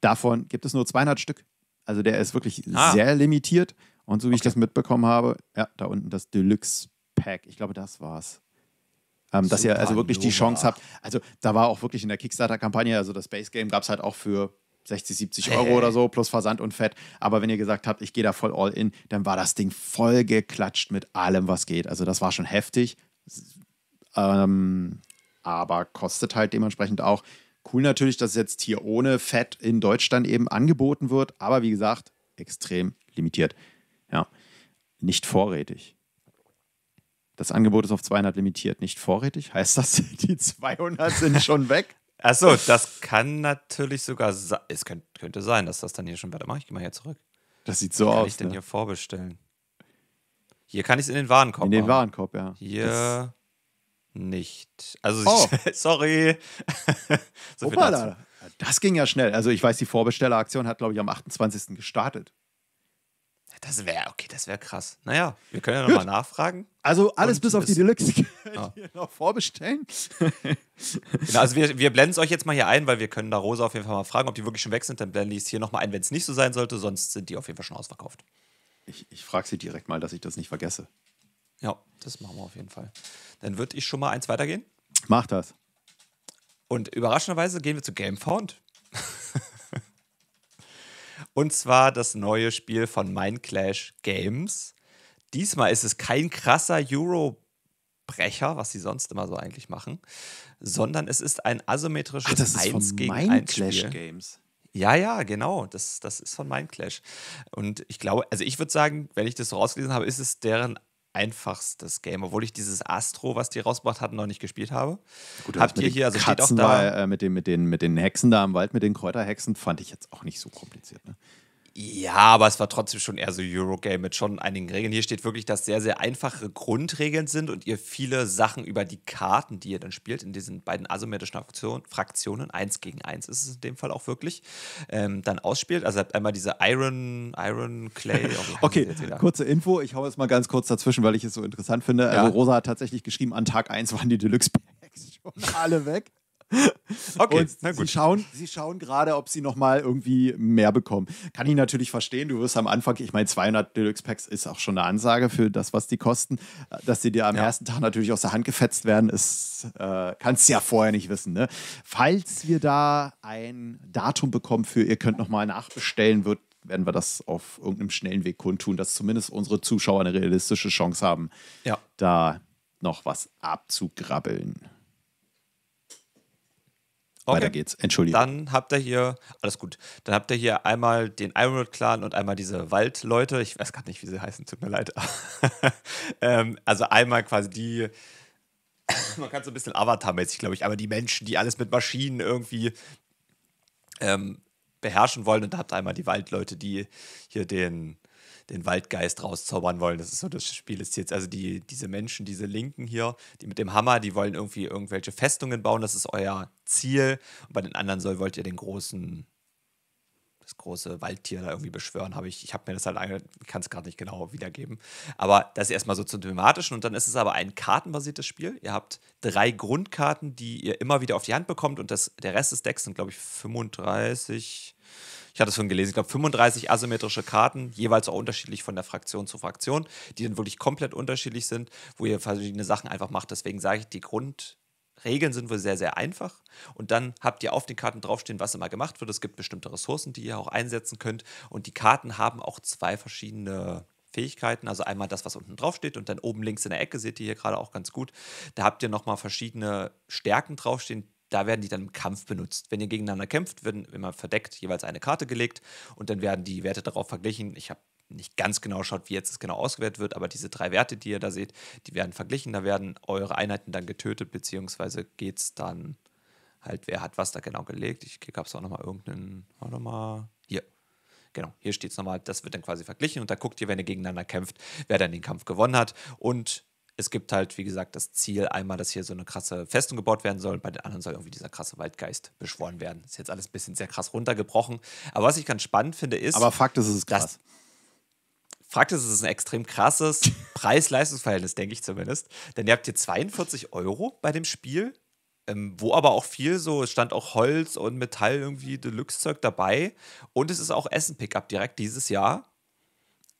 davon gibt es nur 200 Stück. Also der ist wirklich ah. sehr limitiert. Und so wie okay. ich das mitbekommen habe, ja, da unten das Deluxe Pack. Ich glaube, das war's. Ähm, dass ihr also wirklich die Chance habt. Also da war auch wirklich in der Kickstarter-Kampagne, also das Base Game gab es halt auch für 60, 70 äh. Euro hey. oder so plus Versand und Fett. Aber wenn ihr gesagt habt, ich gehe da voll all in, dann war das Ding voll geklatscht mit allem, was geht. Also das war schon heftig. Ähm, aber kostet halt dementsprechend auch. Cool natürlich, dass es jetzt hier ohne Fett in Deutschland eben angeboten wird, aber wie gesagt, extrem limitiert. Ja, nicht vorrätig. Das Angebot ist auf 200 limitiert, nicht vorrätig. Heißt das, die 200 sind schon weg? Achso, das kann natürlich sogar sein. Es könnte, könnte sein, dass das dann hier schon. Warte mal, ich gehe mal hier zurück. Das sieht so aus. Was kann aus, ich denn ne? hier vorbestellen? Hier kann ich es in den Warenkorb. In den Warenkorb, ja. Hier das nicht. Also, oh. sorry. so Opa, das ging ja schnell. Also, ich weiß, die Vorbestelleraktion hat, glaube ich, am 28. gestartet. Das wäre, okay, das wäre krass. Naja, wir können ja nochmal nachfragen. Also alles bis auf die Deluxe ja. die noch vorbestellen. genau, also wir, wir blenden es euch jetzt mal hier ein, weil wir können da Rosa auf jeden Fall mal fragen, ob die wirklich schon weg sind. Dann blende ich es hier nochmal ein, wenn es nicht so sein sollte. Sonst sind die auf jeden Fall schon ausverkauft. Ich, ich frage sie direkt mal, dass ich das nicht vergesse. Ja, das machen wir auf jeden Fall. Dann würde ich schon mal eins weitergehen. Mach das. Und überraschenderweise gehen wir zu Gamefound. Und zwar das neue Spiel von Mind Clash Games. Diesmal ist es kein krasser Eurobrecher, was sie sonst immer so eigentlich machen, sondern es ist ein asymmetrisches Ach, das ist 1 von gegen Mind 1 Clash Games. Ja, ja, genau. Das, das ist von Mindclash. Und ich glaube, also ich würde sagen, wenn ich das so rausgelesen habe, ist es deren einfachstes Game, obwohl ich dieses Astro, was die rausgebracht hatten, noch nicht gespielt habe. Gut, Habt ihr hier, also Katzen steht auch da. War, äh, mit, den, mit, den, mit den Hexen da im Wald, mit den Kräuterhexen, fand ich jetzt auch nicht so kompliziert. Ne? Ja, aber es war trotzdem schon eher so Eurogame mit schon einigen Regeln. Hier steht wirklich, dass sehr, sehr einfache Grundregeln sind und ihr viele Sachen über die Karten, die ihr dann spielt, in diesen beiden asymmetrischen Fraktionen, eins gegen eins ist es in dem Fall auch wirklich, ähm, dann ausspielt. Also habt einmal diese Iron, Iron Clay. okay, kurze Info. Ich hau jetzt mal ganz kurz dazwischen, weil ich es so interessant finde. Ja. Also Rosa hat tatsächlich geschrieben, an Tag 1 waren die Deluxe Packs schon alle weg. Okay, und na gut. Sie schauen, sie schauen gerade, ob sie nochmal irgendwie mehr bekommen. Kann ich natürlich verstehen. Du wirst am Anfang, ich meine, 200 Deluxe Packs ist auch schon eine Ansage für das, was die kosten. Dass sie dir am ja. ersten Tag natürlich aus der Hand gefetzt werden, ist, äh, kannst du ja vorher nicht wissen. Ne? Falls wir da ein Datum bekommen für, ihr könnt nochmal nachbestellen, wird, werden wir das auf irgendeinem schnellen Weg kundtun, dass zumindest unsere Zuschauer eine realistische Chance haben, ja. da noch was abzugrabbeln. Okay. Weiter geht's. Entschuldigung. Dann habt ihr hier, alles gut, dann habt ihr hier einmal den Ironwood-Clan und einmal diese Waldleute. Ich weiß gar nicht, wie sie heißen, tut mir leid. ähm, also einmal quasi die, man kann so ein bisschen Avatar-mäßig, glaube ich, aber die Menschen, die alles mit Maschinen irgendwie ähm, beherrschen wollen. Und da habt ihr einmal die Waldleute, die hier den den Waldgeist rauszaubern wollen. Das ist so das Spiel ist jetzt. Also die, diese Menschen, diese Linken hier, die mit dem Hammer, die wollen irgendwie irgendwelche Festungen bauen. Das ist euer Ziel. Und bei den anderen soll wollt ihr den großen das große Waldtier da irgendwie beschwören, habe ich, ich habe mir das halt, ich kann es gerade nicht genau wiedergeben. Aber das ist erstmal so zum Thematischen und dann ist es aber ein kartenbasiertes Spiel. Ihr habt drei Grundkarten, die ihr immer wieder auf die Hand bekommt und das, der Rest des Decks sind, glaube ich, 35, ich hatte es schon gelesen, ich glaube 35 asymmetrische Karten, jeweils auch unterschiedlich von der Fraktion zu Fraktion, die dann wirklich komplett unterschiedlich sind, wo ihr verschiedene Sachen einfach macht. Deswegen sage ich, die Grund, Regeln sind wohl sehr, sehr einfach. Und dann habt ihr auf den Karten draufstehen, was immer gemacht wird. Es gibt bestimmte Ressourcen, die ihr auch einsetzen könnt. Und die Karten haben auch zwei verschiedene Fähigkeiten. Also einmal das, was unten draufsteht und dann oben links in der Ecke, seht ihr hier gerade auch ganz gut. Da habt ihr nochmal verschiedene Stärken draufstehen, da werden die dann im Kampf benutzt. Wenn ihr gegeneinander kämpft, werden immer verdeckt jeweils eine Karte gelegt und dann werden die Werte darauf verglichen. Ich habe nicht ganz genau schaut, wie jetzt es genau ausgewertet wird, aber diese drei Werte, die ihr da seht, die werden verglichen. Da werden eure Einheiten dann getötet, beziehungsweise geht es dann halt, wer hat was da genau gelegt. Ich gab es auch nochmal irgendeinen, warte mal, hier. Genau, hier steht es nochmal, das wird dann quasi verglichen und da guckt ihr, wenn ihr gegeneinander kämpft, wer dann den Kampf gewonnen hat und es gibt halt, wie gesagt, das Ziel einmal, dass hier so eine krasse Festung gebaut werden soll bei den anderen soll irgendwie dieser krasse Waldgeist beschworen werden. Ist jetzt alles ein bisschen sehr krass runtergebrochen. Aber was ich ganz spannend finde ist... Aber Fakt ist, es ist krass. Fakt ist, es ist ein extrem krasses Preis-Leistungs-Verhältnis, denke ich zumindest. Denn ihr habt hier 42 Euro bei dem Spiel, ähm, wo aber auch viel so, es stand auch Holz und Metall irgendwie Deluxe-Zeug dabei. Und es ist auch Essen-Pickup direkt dieses Jahr.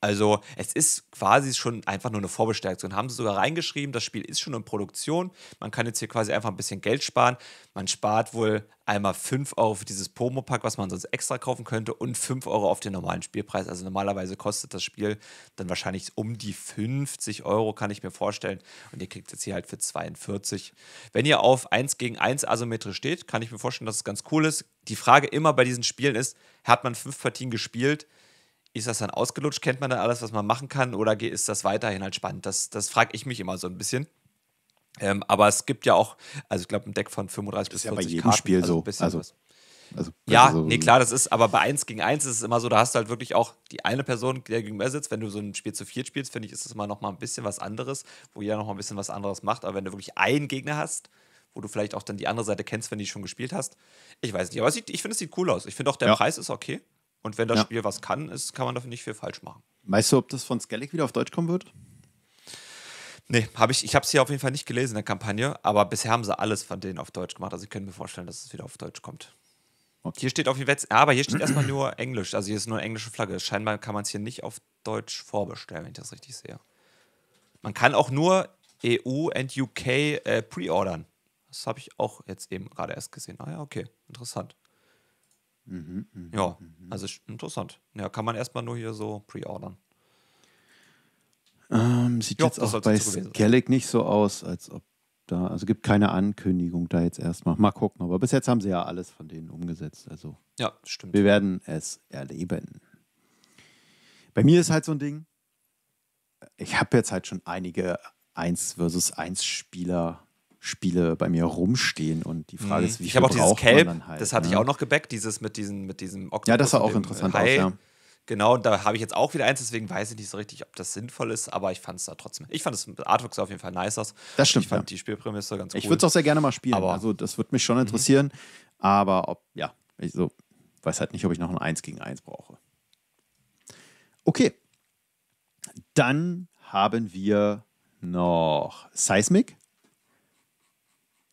Also es ist quasi schon einfach nur eine Vorbestellaktion. Haben sie sogar reingeschrieben, das Spiel ist schon in Produktion. Man kann jetzt hier quasi einfach ein bisschen Geld sparen. Man spart wohl einmal 5 Euro für dieses pomo pack was man sonst extra kaufen könnte, und 5 Euro auf den normalen Spielpreis. Also normalerweise kostet das Spiel dann wahrscheinlich um die 50 Euro, kann ich mir vorstellen. Und ihr kriegt jetzt hier halt für 42. Wenn ihr auf 1 gegen 1 asymmetrisch steht, kann ich mir vorstellen, dass es ganz cool ist. Die Frage immer bei diesen Spielen ist, hat man fünf Partien gespielt? ist das dann ausgelutscht? Kennt man dann alles, was man machen kann? Oder ist das weiterhin halt spannend? Das, das frage ich mich immer so ein bisschen. Ähm, aber es gibt ja auch, also ich glaube, ein Deck von 35 bis 40 Das ist ja bei jedem Karten, Spiel also so. Also, also, ja, so also nee, klar, das ist, aber bei 1 gegen 1 ist es immer so, da hast du halt wirklich auch die eine Person, die gegenüber sitzt. Wenn du so ein Spiel zu viert spielst, finde ich, ist das immer noch mal ein bisschen was anderes, wo jeder noch mal ein bisschen was anderes macht. Aber wenn du wirklich einen Gegner hast, wo du vielleicht auch dann die andere Seite kennst, wenn du die schon gespielt hast, ich weiß nicht. Aber sieht, ich finde, es sieht cool aus. Ich finde auch, der ja. Preis ist okay. Und wenn das ja. Spiel was kann, ist, kann man dafür nicht viel falsch machen. Weißt du, ob das von Skellig wieder auf Deutsch kommen wird? Nee, hab ich, ich habe es hier auf jeden Fall nicht gelesen in der Kampagne, aber bisher haben sie alles von denen auf Deutsch gemacht. Also ich könnte mir vorstellen, dass es wieder auf Deutsch kommt. Okay. Hier steht auf jeden Fall, aber hier steht erstmal nur Englisch, also hier ist nur eine englische Flagge. Scheinbar kann man es hier nicht auf Deutsch vorbestellen, wenn ich das richtig sehe. Man kann auch nur EU und UK äh, pre-ordern. Das habe ich auch jetzt eben gerade erst gesehen. Ah ja, okay, interessant. Mhm, mh, ja, mh. also interessant. Ja, kann man erstmal nur hier so pre-ordern. Ähm, sieht jo, jetzt auch bei Skellig nicht so aus, als ob da, also gibt keine Ankündigung da jetzt erstmal. Mal gucken, aber bis jetzt haben sie ja alles von denen umgesetzt. Also ja, stimmt. Wir werden es erleben. Bei mir ist halt so ein Ding, ich habe jetzt halt schon einige 1 versus 1 Spieler Spiele bei mir rumstehen und die Frage mhm. ist, wie ich viel ich habe auch dieses Kelp, halt, das hatte ne? ich auch noch gebackt, dieses mit diesem mit diesem Oktopus Ja, das sah auch interessant Hai. aus, ja. Genau, und da habe ich jetzt auch wieder eins, deswegen weiß ich nicht so richtig, ob das sinnvoll ist, aber ich fand es da trotzdem. Ich fand das Artwork sah auf jeden Fall nice aus. Das stimmt. Ich fand ja. die Spielprämisse ganz cool. Ich würde es auch sehr gerne mal spielen, aber also das würde mich schon mhm. interessieren, mhm. aber ob ja, ich so weiß halt nicht, ob ich noch ein 1 gegen 1 brauche. Okay. Dann haben wir noch Seismic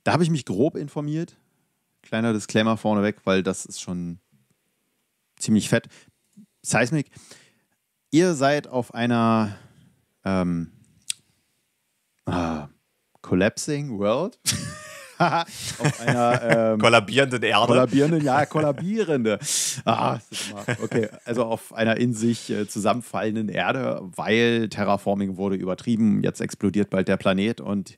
da habe ich mich grob informiert. Kleiner Disclaimer vorneweg, weil das ist schon ziemlich fett. Seismic, ihr seid auf einer ähm, ah, Collapsing World. auf einer ähm, kollabierenden Erde. Kollabierenden, ja, kollabierende. ah, okay, also auf einer in sich äh, zusammenfallenden Erde, weil Terraforming wurde übertrieben, jetzt explodiert bald der Planet und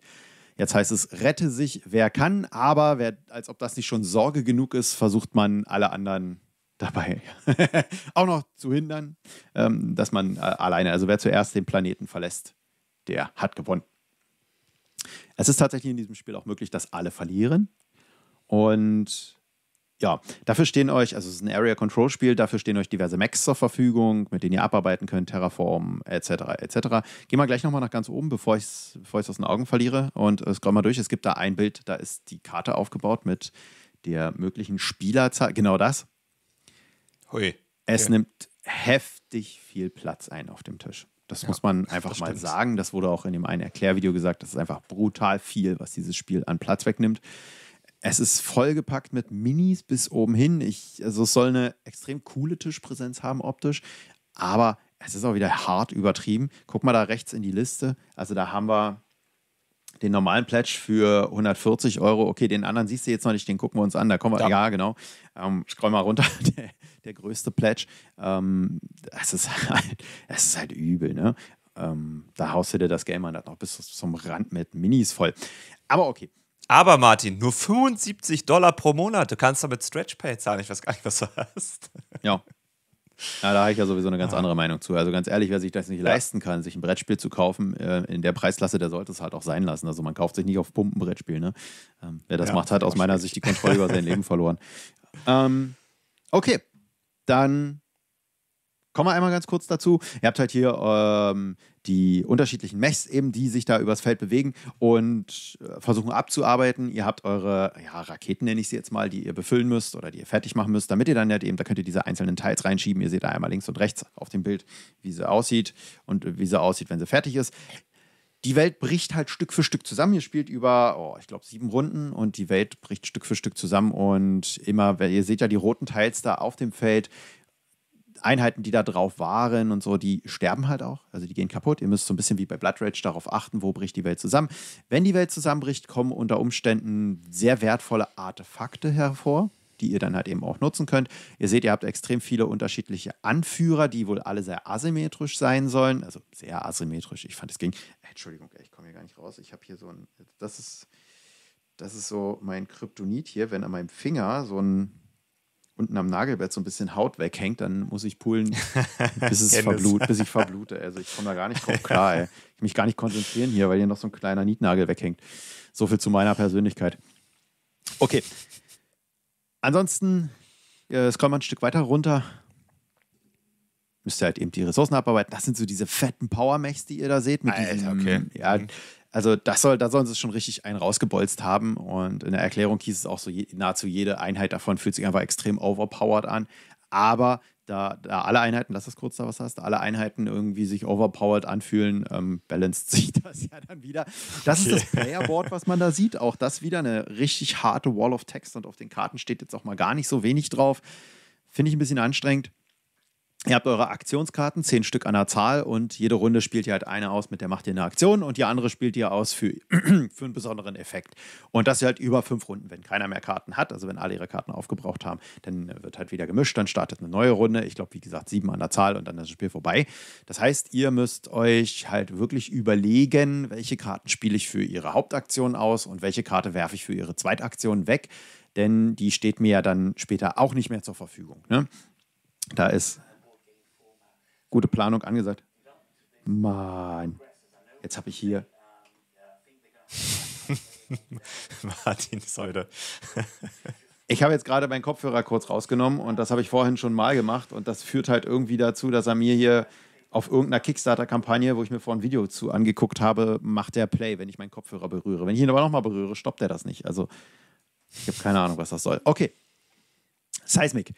Jetzt heißt es, rette sich, wer kann, aber wer, als ob das nicht schon Sorge genug ist, versucht man alle anderen dabei auch noch zu hindern, ähm, dass man äh, alleine, also wer zuerst den Planeten verlässt, der hat gewonnen. Es ist tatsächlich in diesem Spiel auch möglich, dass alle verlieren. Und ja, dafür stehen euch, also es ist ein Area Control Spiel, dafür stehen euch diverse Macs zur Verfügung, mit denen ihr abarbeiten könnt, Terraform etc. etc. Gehen wir gleich nochmal nach ganz oben, bevor ich es bevor aus den Augen verliere und äh, scroll mal durch. Es gibt da ein Bild, da ist die Karte aufgebaut mit der möglichen Spielerzahl. Genau das. Hui. Es okay. nimmt heftig viel Platz ein auf dem Tisch. Das ja, muss man einfach mal sagen. Das wurde auch in dem einen Erklärvideo gesagt. Das ist einfach brutal viel, was dieses Spiel an Platz wegnimmt. Es ist vollgepackt mit Minis bis oben hin. Ich, also es soll eine extrem coole Tischpräsenz haben optisch, aber es ist auch wieder hart übertrieben. Guck mal da rechts in die Liste. Also da haben wir den normalen Pledge für 140 Euro. Okay, den anderen siehst du jetzt noch nicht, den gucken wir uns an. Da kommen wir, ja, ja genau. Ähm, scroll mal runter, der, der größte Pledge. Ähm, das, ist halt, das ist halt übel, ne? Ähm, da haust du dir das Game an, das noch bis zum Rand mit Minis voll. Aber okay, aber Martin, nur 75 Dollar pro Monat. Du kannst damit Stretchpay zahlen. Ich weiß gar nicht, was du hast. Ja. ja da habe ich ja sowieso eine ganz ah. andere Meinung zu. Also ganz ehrlich, wer sich das nicht ja. leisten kann, sich ein Brettspiel zu kaufen, äh, in der Preisklasse, der sollte es halt auch sein lassen. Also man kauft sich nicht auf Pumpen Ne? Ähm, wer das ja, macht, hat aus meiner Sicht die Kontrolle über sein Leben verloren. Ähm, okay, dann Kommen wir einmal ganz kurz dazu. Ihr habt halt hier ähm, die unterschiedlichen Mechs eben, die sich da übers Feld bewegen und äh, versuchen abzuarbeiten. Ihr habt eure ja, Raketen, nenne ich sie jetzt mal, die ihr befüllen müsst oder die ihr fertig machen müsst, damit ihr dann halt eben, da könnt ihr diese einzelnen Teils reinschieben. Ihr seht da einmal links und rechts auf dem Bild, wie sie aussieht und wie sie aussieht, wenn sie fertig ist. Die Welt bricht halt Stück für Stück zusammen. Ihr spielt über, oh, ich glaube, sieben Runden und die Welt bricht Stück für Stück zusammen. Und immer, ihr seht ja die roten Teils da auf dem Feld, Einheiten, die da drauf waren und so, die sterben halt auch. Also die gehen kaputt. Ihr müsst so ein bisschen wie bei Blood Rage darauf achten, wo bricht die Welt zusammen. Wenn die Welt zusammenbricht, kommen unter Umständen sehr wertvolle Artefakte hervor, die ihr dann halt eben auch nutzen könnt. Ihr seht, ihr habt extrem viele unterschiedliche Anführer, die wohl alle sehr asymmetrisch sein sollen. Also sehr asymmetrisch. Ich fand, es ging. Äh, Entschuldigung, ich komme hier gar nicht raus. Ich habe hier so ein. Das ist. Das ist so mein Kryptonit hier, wenn an meinem Finger so ein unten am Nagelbett so ein bisschen Haut weghängt, dann muss ich pullen, bis, es verblut, bis ich verblute. Also ich komme da gar nicht drauf klar. Ich kann mich gar nicht konzentrieren hier, weil hier noch so ein kleiner Nietnagel weghängt. So viel zu meiner Persönlichkeit. Okay. Ansonsten, es äh, kommt mal ein Stück weiter runter. Müsst ihr halt eben die Ressourcen abarbeiten. Das sind so diese fetten Power-Mechs, die ihr da seht. Mit Alter, diesem, okay. Ja, mhm. Also das soll, da sollen sie schon richtig einen rausgebolzt haben. Und in der Erklärung hieß es auch so, je, nahezu jede Einheit davon fühlt sich einfach extrem overpowered an. Aber da, da alle Einheiten, lass das kurz da was hast, alle Einheiten irgendwie sich overpowered anfühlen, ähm, balanced sich das ja dann wieder. Das okay. ist das Playerboard, was man da sieht. Auch das wieder eine richtig harte Wall of Text und auf den Karten steht jetzt auch mal gar nicht so wenig drauf. Finde ich ein bisschen anstrengend. Ihr habt eure Aktionskarten, zehn Stück an der Zahl und jede Runde spielt ihr halt eine aus, mit der macht ihr eine Aktion und die andere spielt ihr aus für, für einen besonderen Effekt. Und das ist halt über fünf Runden, wenn keiner mehr Karten hat, also wenn alle ihre Karten aufgebraucht haben, dann äh, wird halt wieder gemischt, dann startet eine neue Runde. Ich glaube, wie gesagt, sieben an der Zahl und dann ist das Spiel vorbei. Das heißt, ihr müsst euch halt wirklich überlegen, welche Karten spiele ich für ihre Hauptaktion aus und welche Karte werfe ich für ihre Zweitaktion weg, denn die steht mir ja dann später auch nicht mehr zur Verfügung. Ne? Da ist Gute Planung angesagt. Mann, jetzt habe ich hier. Martin ist heute. ich habe jetzt gerade meinen Kopfhörer kurz rausgenommen und das habe ich vorhin schon mal gemacht und das führt halt irgendwie dazu, dass er mir hier auf irgendeiner Kickstarter-Kampagne, wo ich mir vorhin ein Video zu angeguckt habe, macht der Play, wenn ich meinen Kopfhörer berühre. Wenn ich ihn aber nochmal berühre, stoppt er das nicht. Also ich habe keine Ahnung, was das soll. Okay. Seismic.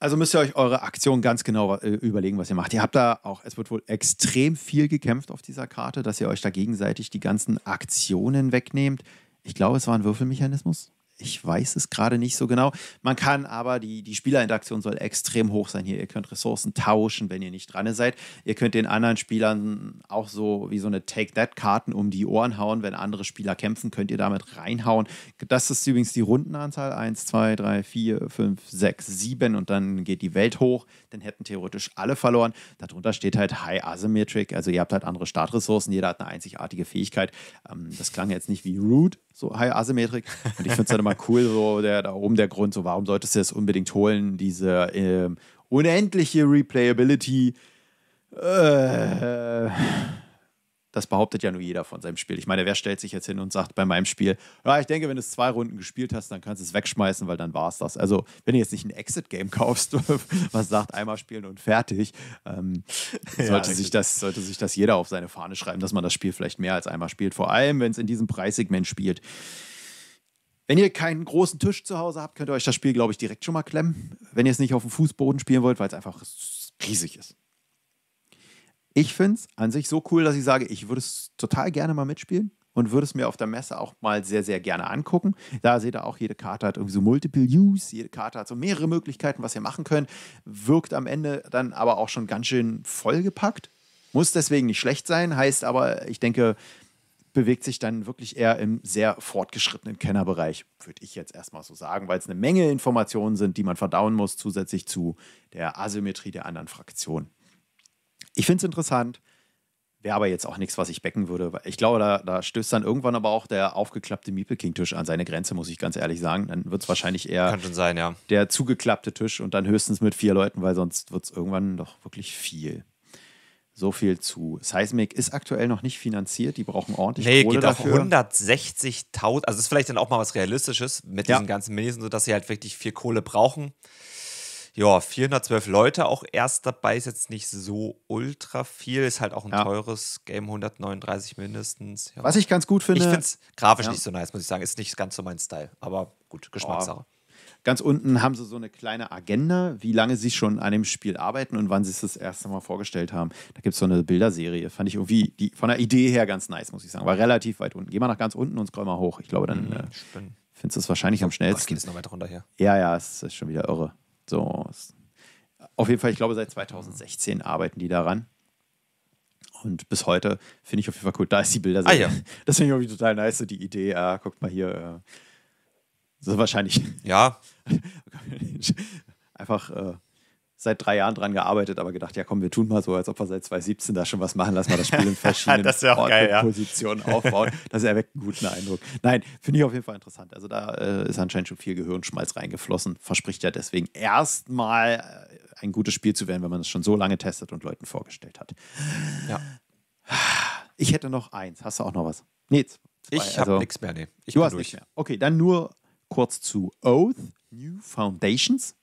Also müsst ihr euch eure Aktion ganz genau äh, überlegen, was ihr macht. Ihr habt da auch, es wird wohl extrem viel gekämpft auf dieser Karte, dass ihr euch da gegenseitig die ganzen Aktionen wegnehmt. Ich glaube, es war ein Würfelmechanismus. Ich weiß es gerade nicht so genau. Man kann aber, die, die Spielerinteraktion soll extrem hoch sein hier. Ihr könnt Ressourcen tauschen, wenn ihr nicht dran seid. Ihr könnt den anderen Spielern auch so wie so eine Take-That-Karten um die Ohren hauen. Wenn andere Spieler kämpfen, könnt ihr damit reinhauen. Das ist übrigens die Rundenanzahl. 1, 2, 3, 4, 5, 6, 7 und dann geht die Welt hoch. Dann hätten theoretisch alle verloren. Darunter steht halt High Asymmetric. Also ihr habt halt andere Startressourcen. Jeder hat eine einzigartige Fähigkeit. Ähm, das klang jetzt nicht wie Root, so High Asymmetrik. Und ich finde es dann immer cool, so der, da oben der Grund, so warum solltest du das unbedingt holen, diese ähm, unendliche Replayability. Äh, das behauptet ja nur jeder von seinem Spiel. Ich meine, wer stellt sich jetzt hin und sagt bei meinem Spiel, ja, ich denke, wenn du es zwei Runden gespielt hast, dann kannst du es wegschmeißen, weil dann war es das. Also, wenn du jetzt nicht ein Exit-Game kaufst, was sagt, einmal spielen und fertig, ähm, sollte, ja, sich das, sollte sich das jeder auf seine Fahne schreiben, dass man das Spiel vielleicht mehr als einmal spielt. Vor allem, wenn es in diesem Preissegment spielt. Wenn ihr keinen großen Tisch zu Hause habt, könnt ihr euch das Spiel, glaube ich, direkt schon mal klemmen. Wenn ihr es nicht auf dem Fußboden spielen wollt, weil es einfach riesig ist. Ich finde es an sich so cool, dass ich sage, ich würde es total gerne mal mitspielen und würde es mir auf der Messe auch mal sehr, sehr gerne angucken. Da seht ihr auch, jede Karte hat irgendwie so Multiple Use, jede Karte hat so mehrere Möglichkeiten, was ihr machen könnt. Wirkt am Ende dann aber auch schon ganz schön vollgepackt. Muss deswegen nicht schlecht sein, heißt aber, ich denke, bewegt sich dann wirklich eher im sehr fortgeschrittenen Kennerbereich, würde ich jetzt erstmal so sagen, weil es eine Menge Informationen sind, die man verdauen muss, zusätzlich zu der Asymmetrie der anderen Fraktionen. Ich finde es interessant. Wäre aber jetzt auch nichts, was ich becken würde. Ich glaube, da, da stößt dann irgendwann aber auch der aufgeklappte Meeple King Tisch an seine Grenze, muss ich ganz ehrlich sagen. Dann wird es wahrscheinlich eher sein, ja. der zugeklappte Tisch und dann höchstens mit vier Leuten, weil sonst wird es irgendwann doch wirklich viel. So viel zu. Seismic ist aktuell noch nicht finanziert, die brauchen ordentlich nee, Kohle geht auf 160.000, also das ist vielleicht dann auch mal was Realistisches mit ja. diesen ganzen Minis, sodass sie halt wirklich viel Kohle brauchen. Ja, 412 Leute auch erst dabei, ist jetzt nicht so ultra viel, ist halt auch ein ja. teures Game, 139 mindestens. Ja. Was ich ganz gut finde. Ich finde es grafisch ja. nicht so nice, muss ich sagen. Ist nicht ganz so mein Style, aber gut, oh. Geschmackssache. Oh. Ganz unten haben sie so eine kleine Agenda, wie lange sie schon an dem Spiel arbeiten und wann sie es das erste Mal vorgestellt haben. Da gibt es so eine Bilderserie. Fand ich irgendwie die, von der Idee her ganz nice, muss ich sagen. War relativ weit unten. Geh mal nach ganz unten und scroll mal hoch. Ich glaube, dann mhm, äh, findest du es wahrscheinlich am schnellsten. Was geht es noch weiter runter hier? Ja, ja, es ist schon wieder irre. So. Auf jeden Fall, ich glaube, seit 2016 arbeiten die daran. Und bis heute finde ich auf jeden Fall cool. Da ist die Bilder. Ah, ja. Das finde ich irgendwie total nice, so die Idee. Ja, ah, guckt mal hier. Äh, so wahrscheinlich. Ja. Einfach äh, seit drei Jahren dran gearbeitet, aber gedacht, ja komm, wir tun mal so, als ob wir seit 2017 da schon was machen, lass mal das Spiel in verschiedenen das ja geil, ja. Positionen aufbauen. Das erweckt einen guten Eindruck. Nein, finde ich auf jeden Fall interessant. Also da äh, ist anscheinend schon viel Gehirnschmalz reingeflossen, verspricht ja deswegen erstmal äh, ein gutes Spiel zu werden, wenn man es schon so lange testet und Leuten vorgestellt hat. Ja. Ich hätte noch eins. Hast du auch noch was? Nee, zwei. Ich habe also, nichts mehr, nee. Ich du hast nichts mehr. Okay, dann nur kurz zu Oath, New Foundations.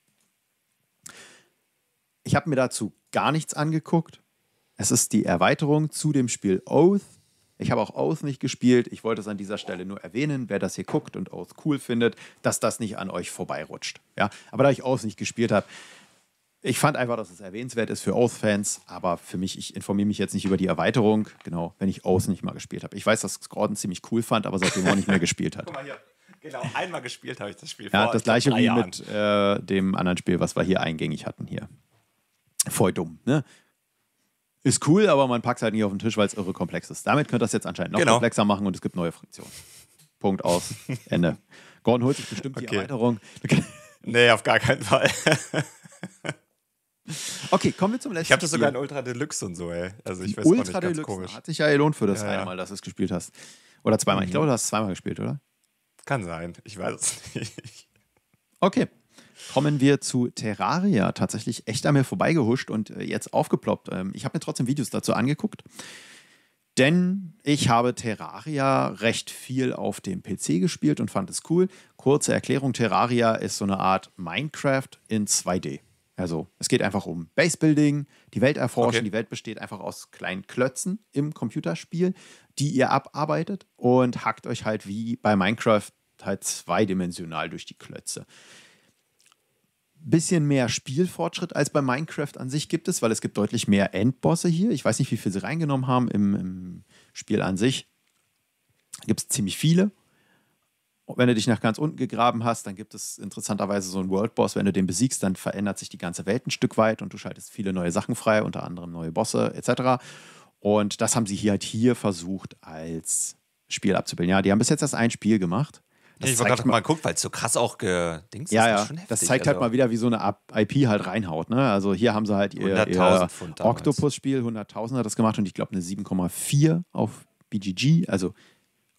Ich habe mir dazu gar nichts angeguckt. Es ist die Erweiterung zu dem Spiel Oath. Ich habe auch Oath nicht gespielt. Ich wollte es an dieser Stelle nur erwähnen, wer das hier guckt und Oath cool findet, dass das nicht an euch vorbeirutscht. Ja? Aber da ich Oath nicht gespielt habe, ich fand einfach, dass es erwähnenswert ist für Oath-Fans, aber für mich, ich informiere mich jetzt nicht über die Erweiterung, genau, wenn ich Oath nicht mal gespielt habe. Ich weiß, dass Gordon ziemlich cool fand, aber seitdem auch nicht mehr gespielt hat. Guck mal hier. Genau, einmal gespielt habe ich das Spiel. Ja, vor, das gleiche wie mit äh, dem anderen Spiel, was wir hier eingängig hatten hier voll dumm. Ne? Ist cool, aber man packt es halt nicht auf den Tisch, weil es irre komplex ist. Damit könnt ihr das jetzt anscheinend noch genau. komplexer machen und es gibt neue Fraktionen. Punkt aus. Ende. Gordon holt sich bestimmt okay. die Erweiterung. nee, auf gar keinen Fall. okay, kommen wir zum letzten. Ich habe das sogar in Ultra Deluxe und so, ey. Also ich weiß Ultra nicht, ganz Deluxe komisch. hat sich ja gelohnt für das ja, ja. einmal, dass du es gespielt hast. Oder zweimal. Mhm. Ich glaube, du hast es zweimal gespielt, oder? Kann sein. Ich weiß es nicht. Okay. Kommen wir zu Terraria. Tatsächlich echt an mir vorbeigehuscht und äh, jetzt aufgeploppt. Ähm, ich habe mir trotzdem Videos dazu angeguckt. Denn ich habe Terraria recht viel auf dem PC gespielt und fand es cool. Kurze Erklärung: Terraria ist so eine Art Minecraft in 2D. Also es geht einfach um Basebuilding, die Welt erforschen. Okay. Die Welt besteht einfach aus kleinen Klötzen im Computerspiel, die ihr abarbeitet und hackt euch halt wie bei Minecraft halt zweidimensional durch die Klötze bisschen mehr Spielfortschritt als bei Minecraft an sich gibt es, weil es gibt deutlich mehr Endbosse hier. Ich weiß nicht, wie viel sie reingenommen haben im, im Spiel an sich. Gibt es ziemlich viele. Und wenn du dich nach ganz unten gegraben hast, dann gibt es interessanterweise so einen World Boss. Wenn du den besiegst, dann verändert sich die ganze Welt ein Stück weit und du schaltest viele neue Sachen frei, unter anderem neue Bosse etc. Und das haben sie hier halt hier versucht als Spiel abzubilden. Ja, die haben bis jetzt erst ein Spiel gemacht. Das ich wollte gerade mal gucken, weil es so krass auch gedingst ja, ist. Ja, das, das zeigt halt also. halt mal wieder, wie so eine IP halt reinhaut. Ne? Also hier haben sie halt ihr, ihr Octopus-Spiel, 100.000 hat das gemacht und ich glaube eine 7,4 auf BGG. Also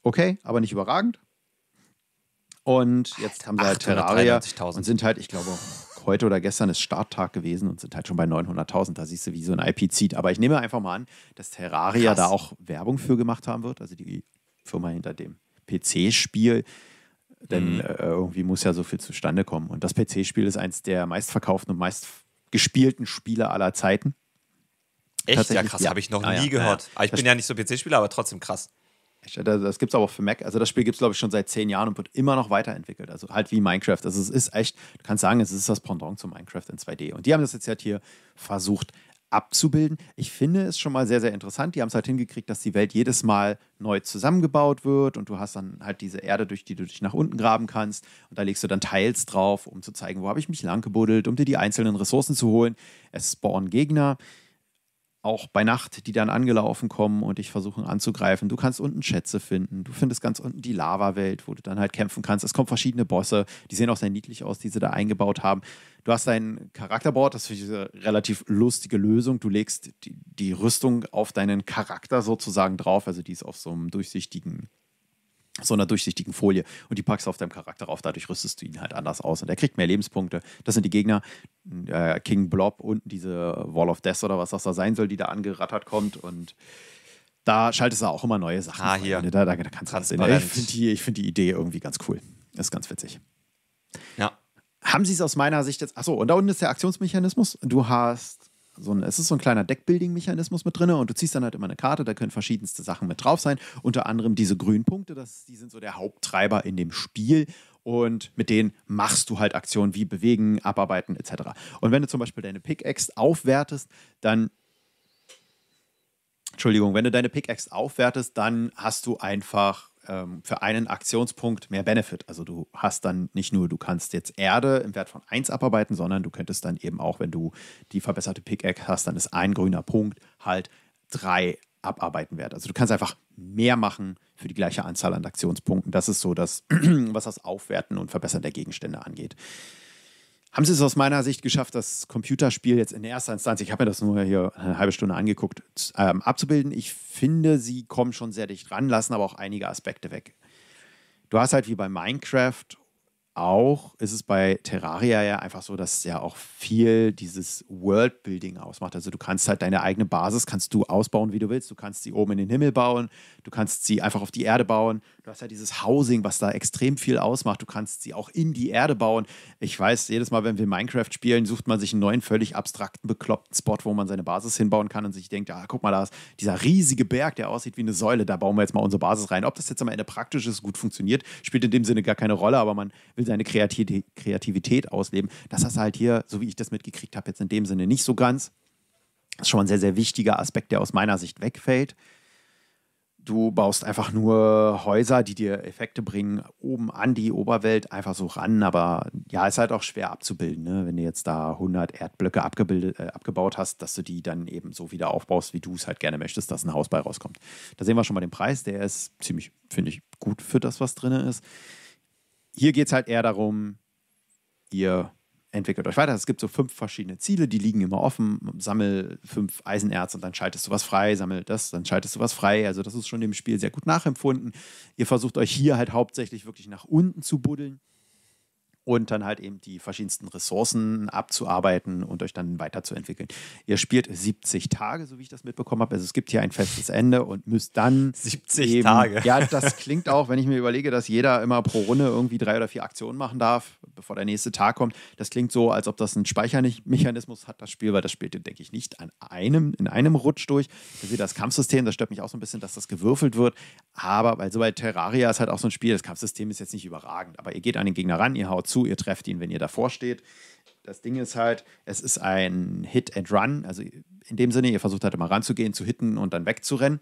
okay, aber nicht überragend. Und jetzt haben sie halt Terraria und sind halt, ich glaube, heute oder gestern ist Starttag gewesen und sind halt schon bei 900.000. Da siehst du, wie so ein IP zieht. Aber ich nehme einfach mal an, dass Terraria Krass. da auch Werbung für gemacht haben wird. Also die Firma hinter dem PC-Spiel denn mhm. äh, irgendwie muss ja so viel zustande kommen. Und das PC-Spiel ist eins der meistverkauften und meistgespielten Spiele aller Zeiten. Echt? Ja, krass, ja. habe ich noch ah, nie ja, gehört. Ja, ich das bin ja nicht so PC-Spieler, aber trotzdem krass. Äh, das gibt es aber auch für Mac. Also das Spiel gibt es, glaube ich, schon seit zehn Jahren und wird immer noch weiterentwickelt. Also halt wie Minecraft. Also es ist echt, du kannst sagen, es ist das Pendant zu Minecraft in 2D. Und die haben das jetzt halt hier versucht abzubilden. Ich finde es schon mal sehr, sehr interessant. Die haben es halt hingekriegt, dass die Welt jedes Mal neu zusammengebaut wird und du hast dann halt diese Erde, durch die du dich nach unten graben kannst und da legst du dann Teils drauf, um zu zeigen, wo habe ich mich lang gebuddelt, um dir die einzelnen Ressourcen zu holen. Es spawnen Gegner auch bei Nacht, die dann angelaufen kommen und dich versuchen anzugreifen. Du kannst unten Schätze finden. Du findest ganz unten die Lava-Welt, wo du dann halt kämpfen kannst. Es kommen verschiedene Bosse, die sehen auch sehr niedlich aus, die sie da eingebaut haben. Du hast dein Charakterboard, das ist eine relativ lustige Lösung. Du legst die, die Rüstung auf deinen Charakter sozusagen drauf, also die ist auf so einem durchsichtigen so einer durchsichtigen Folie und die packst du auf deinem Charakter auf. Dadurch rüstest du ihn halt anders aus und er kriegt mehr Lebenspunkte. Das sind die Gegner. Äh, King Blob und diese Wall of Death oder was das da sein soll, die da angerattert kommt und da schaltest du auch immer neue Sachen. Ah, hier. Da, da, da kannst du das Ich finde die, ich find die Idee irgendwie ganz cool. Ist ganz witzig. Ja. Haben sie es aus meiner Sicht jetzt? Achso, und da unten ist der Aktionsmechanismus. Du hast so ein, es ist so ein kleiner Deckbuilding-Mechanismus mit drin und du ziehst dann halt immer eine Karte, da können verschiedenste Sachen mit drauf sein. Unter anderem diese grünen Punkte, das, die sind so der Haupttreiber in dem Spiel und mit denen machst du halt Aktionen wie bewegen, abarbeiten etc. Und wenn du zum Beispiel deine Pickaxe aufwertest, dann Entschuldigung, wenn du deine Pickaxe aufwertest, dann hast du einfach ähm, für einen Aktionspunkt mehr Benefit. Also du hast dann nicht nur, du kannst jetzt Erde im Wert von 1 abarbeiten, sondern du könntest dann eben auch, wenn du die verbesserte Pickaxe hast, dann ist ein grüner Punkt halt 3 abarbeiten wert. Also du kannst einfach mehr machen für die gleiche Anzahl an Aktionspunkten. Das ist so das, was das Aufwerten und Verbessern der Gegenstände angeht haben sie es aus meiner Sicht geschafft, das Computerspiel jetzt in erster Instanz, ich habe mir das nur hier eine halbe Stunde angeguckt, ähm, abzubilden. Ich finde, sie kommen schon sehr dicht ran, lassen aber auch einige Aspekte weg. Du hast halt wie bei Minecraft auch, ist es bei Terraria ja einfach so, dass ja auch viel dieses Worldbuilding ausmacht. Also du kannst halt deine eigene Basis, kannst du ausbauen, wie du willst. Du kannst sie oben in den Himmel bauen, du kannst sie einfach auf die Erde bauen, Du hast ja dieses Housing, was da extrem viel ausmacht. Du kannst sie auch in die Erde bauen. Ich weiß, jedes Mal, wenn wir Minecraft spielen, sucht man sich einen neuen, völlig abstrakten, bekloppten Spot, wo man seine Basis hinbauen kann und sich denkt, ah, guck mal, da ist dieser riesige Berg, der aussieht wie eine Säule. Da bauen wir jetzt mal unsere Basis rein. Ob das jetzt am Ende praktisch ist, gut funktioniert, spielt in dem Sinne gar keine Rolle, aber man will seine Kreativität ausleben. Das hast du halt hier, so wie ich das mitgekriegt habe, jetzt in dem Sinne nicht so ganz. Das ist schon ein sehr, sehr wichtiger Aspekt, der aus meiner Sicht wegfällt. Du baust einfach nur Häuser, die dir Effekte bringen, oben an die Oberwelt, einfach so ran. Aber ja, ist halt auch schwer abzubilden, ne? wenn du jetzt da 100 Erdblöcke abgebildet, äh, abgebaut hast, dass du die dann eben so wieder aufbaust, wie du es halt gerne möchtest, dass ein Haus bei rauskommt. Da sehen wir schon mal den Preis. Der ist ziemlich, finde ich, gut für das, was drin ist. Hier geht es halt eher darum, ihr entwickelt euch weiter. Es gibt so fünf verschiedene Ziele, die liegen immer offen. Sammel fünf Eisenerz und dann schaltest du was frei, sammel das, dann schaltest du was frei. Also das ist schon dem Spiel sehr gut nachempfunden. Ihr versucht euch hier halt hauptsächlich wirklich nach unten zu buddeln und dann halt eben die verschiedensten Ressourcen abzuarbeiten und euch dann weiterzuentwickeln. Ihr spielt 70 Tage, so wie ich das mitbekommen habe. Also es gibt hier ein festes Ende und müsst dann 70 eben, Tage. Ja, das klingt auch, wenn ich mir überlege, dass jeder immer pro Runde irgendwie drei oder vier Aktionen machen darf, bevor der nächste Tag kommt. Das klingt so, als ob das ein Speichermechanismus hat, das Spiel, weil das spielt, denke ich, nicht an einem, in einem Rutsch durch. Das ist das Kampfsystem, das stört mich auch so ein bisschen, dass das gewürfelt wird. Aber weil so bei Terraria ist halt auch so ein Spiel, das Kampfsystem ist jetzt nicht überragend, aber ihr geht an den Gegner ran, ihr haut zu zu, ihr trefft ihn, wenn ihr davor steht. Das Ding ist halt, es ist ein Hit and Run. Also in dem Sinne, ihr versucht halt immer ranzugehen, zu hitten und dann wegzurennen,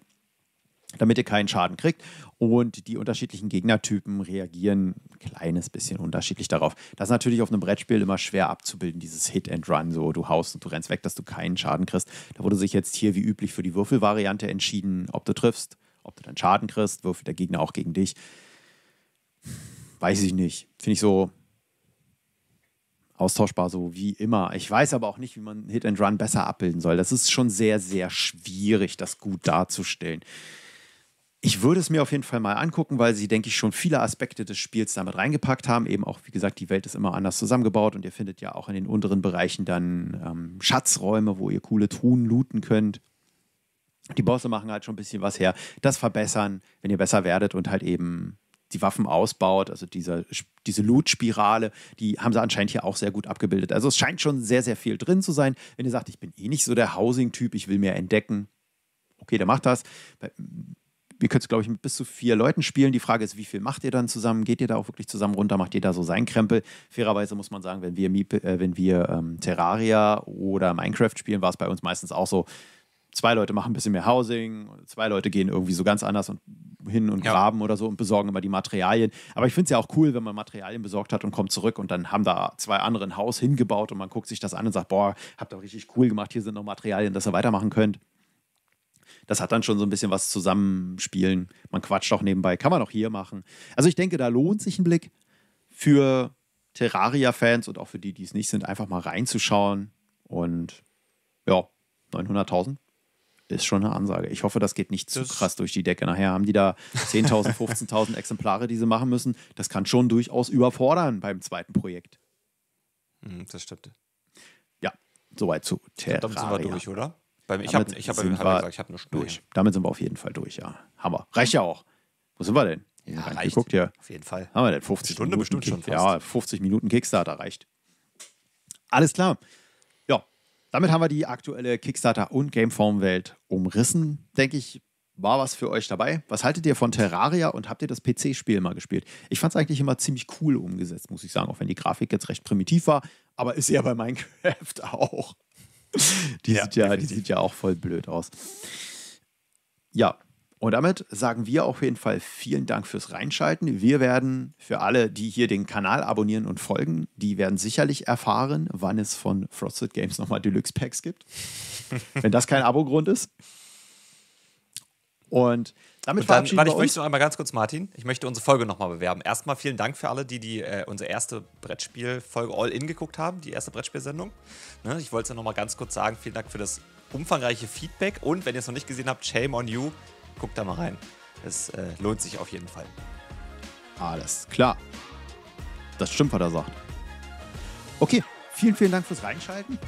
damit ihr keinen Schaden kriegt. Und die unterschiedlichen Gegnertypen reagieren ein kleines bisschen unterschiedlich darauf. Das ist natürlich auf einem Brettspiel immer schwer abzubilden, dieses Hit and Run. So, du haust und du rennst weg, dass du keinen Schaden kriegst. Da wurde sich jetzt hier wie üblich für die Würfelvariante entschieden, ob du triffst, ob du dann Schaden kriegst, würfelt der Gegner auch gegen dich. Weiß ich nicht. Finde ich so austauschbar, so wie immer. Ich weiß aber auch nicht, wie man Hit and Run besser abbilden soll. Das ist schon sehr, sehr schwierig, das gut darzustellen. Ich würde es mir auf jeden Fall mal angucken, weil sie, denke ich, schon viele Aspekte des Spiels damit reingepackt haben. Eben auch, wie gesagt, die Welt ist immer anders zusammengebaut und ihr findet ja auch in den unteren Bereichen dann ähm, Schatzräume, wo ihr coole Truhen looten könnt. Die Bosse machen halt schon ein bisschen was her. Das verbessern, wenn ihr besser werdet und halt eben die Waffen ausbaut, also dieser, diese Loot-Spirale, die haben sie anscheinend hier auch sehr gut abgebildet. Also es scheint schon sehr, sehr viel drin zu sein. Wenn ihr sagt, ich bin eh nicht so der Housing-Typ, ich will mehr entdecken, okay, dann macht das. Wir können es, glaube ich, mit bis zu vier Leuten spielen. Die Frage ist, wie viel macht ihr dann zusammen? Geht ihr da auch wirklich zusammen runter? Macht ihr da so seinen Krempel? Fairerweise muss man sagen, wenn wir, Miep, äh, wenn wir ähm, Terraria oder Minecraft spielen, war es bei uns meistens auch so, zwei Leute machen ein bisschen mehr Housing, zwei Leute gehen irgendwie so ganz anders und hin und ja. graben oder so und besorgen immer die Materialien. Aber ich finde es ja auch cool, wenn man Materialien besorgt hat und kommt zurück und dann haben da zwei andere ein Haus hingebaut und man guckt sich das an und sagt, boah, habt ihr richtig cool gemacht, hier sind noch Materialien, dass ihr weitermachen könnt. Das hat dann schon so ein bisschen was zusammenspielen. Man quatscht auch nebenbei, kann man auch hier machen. Also ich denke, da lohnt sich ein Blick für Terraria-Fans und auch für die, die es nicht sind, einfach mal reinzuschauen. Und ja, 900.000 ist schon eine Ansage. Ich hoffe, das geht nicht zu das krass durch die Decke. Nachher haben die da 10.000, 15.000 Exemplare, die sie machen müssen. Das kann schon durchaus überfordern beim zweiten Projekt. Hm, das stimmt. Ja, soweit zu Terraria. Damit sind wir durch, oder? Bei ich habe ich hab, ich hab halt gesagt, ich habe eine Stunde. Durch. Damit sind wir auf jeden Fall durch, ja. Hammer. Reicht ja auch. Wo sind wir denn? Ja, reicht. Geguckt, ja. Auf jeden Fall. Haben wir denn 50 Stunde Minuten bestimmt Kick schon fast. Ja, 50 Minuten Kickstarter reicht. Alles klar. Damit haben wir die aktuelle Kickstarter- und Gameform-Welt umrissen. Denke ich, war was für euch dabei. Was haltet ihr von Terraria und habt ihr das PC-Spiel mal gespielt? Ich fand es eigentlich immer ziemlich cool umgesetzt, muss ich sagen, auch wenn die Grafik jetzt recht primitiv war, aber ist ja bei Minecraft auch. Die, ja, sieht, ja, die sieht ja auch voll blöd aus. Ja, und damit sagen wir auf jeden Fall vielen Dank fürs Reinschalten. Wir werden für alle, die hier den Kanal abonnieren und folgen, die werden sicherlich erfahren, wann es von Frosted Games nochmal Deluxe Packs gibt. Wenn das kein Abo-Grund ist. Und damit und dann, verabschieden warte, ich möchte noch einmal ganz kurz, Martin, ich möchte unsere Folge nochmal bewerben. Erstmal vielen Dank für alle, die, die äh, unsere erste Brettspielfolge All-In geguckt haben, die erste Brettspielsendung. Ne, ich wollte es ja nochmal ganz kurz sagen, vielen Dank für das umfangreiche Feedback und wenn ihr es noch nicht gesehen habt, shame on you guck da mal rein. Es äh, lohnt sich auf jeden Fall. Alles klar. Das stimmt, was er sagt. Okay, vielen, vielen Dank fürs Reinschalten.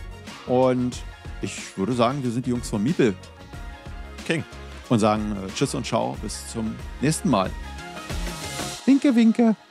Und ich würde sagen, wir sind die Jungs von Miepel. King. Und sagen äh, Tschüss und Ciao. Bis zum nächsten Mal. Winke, winke.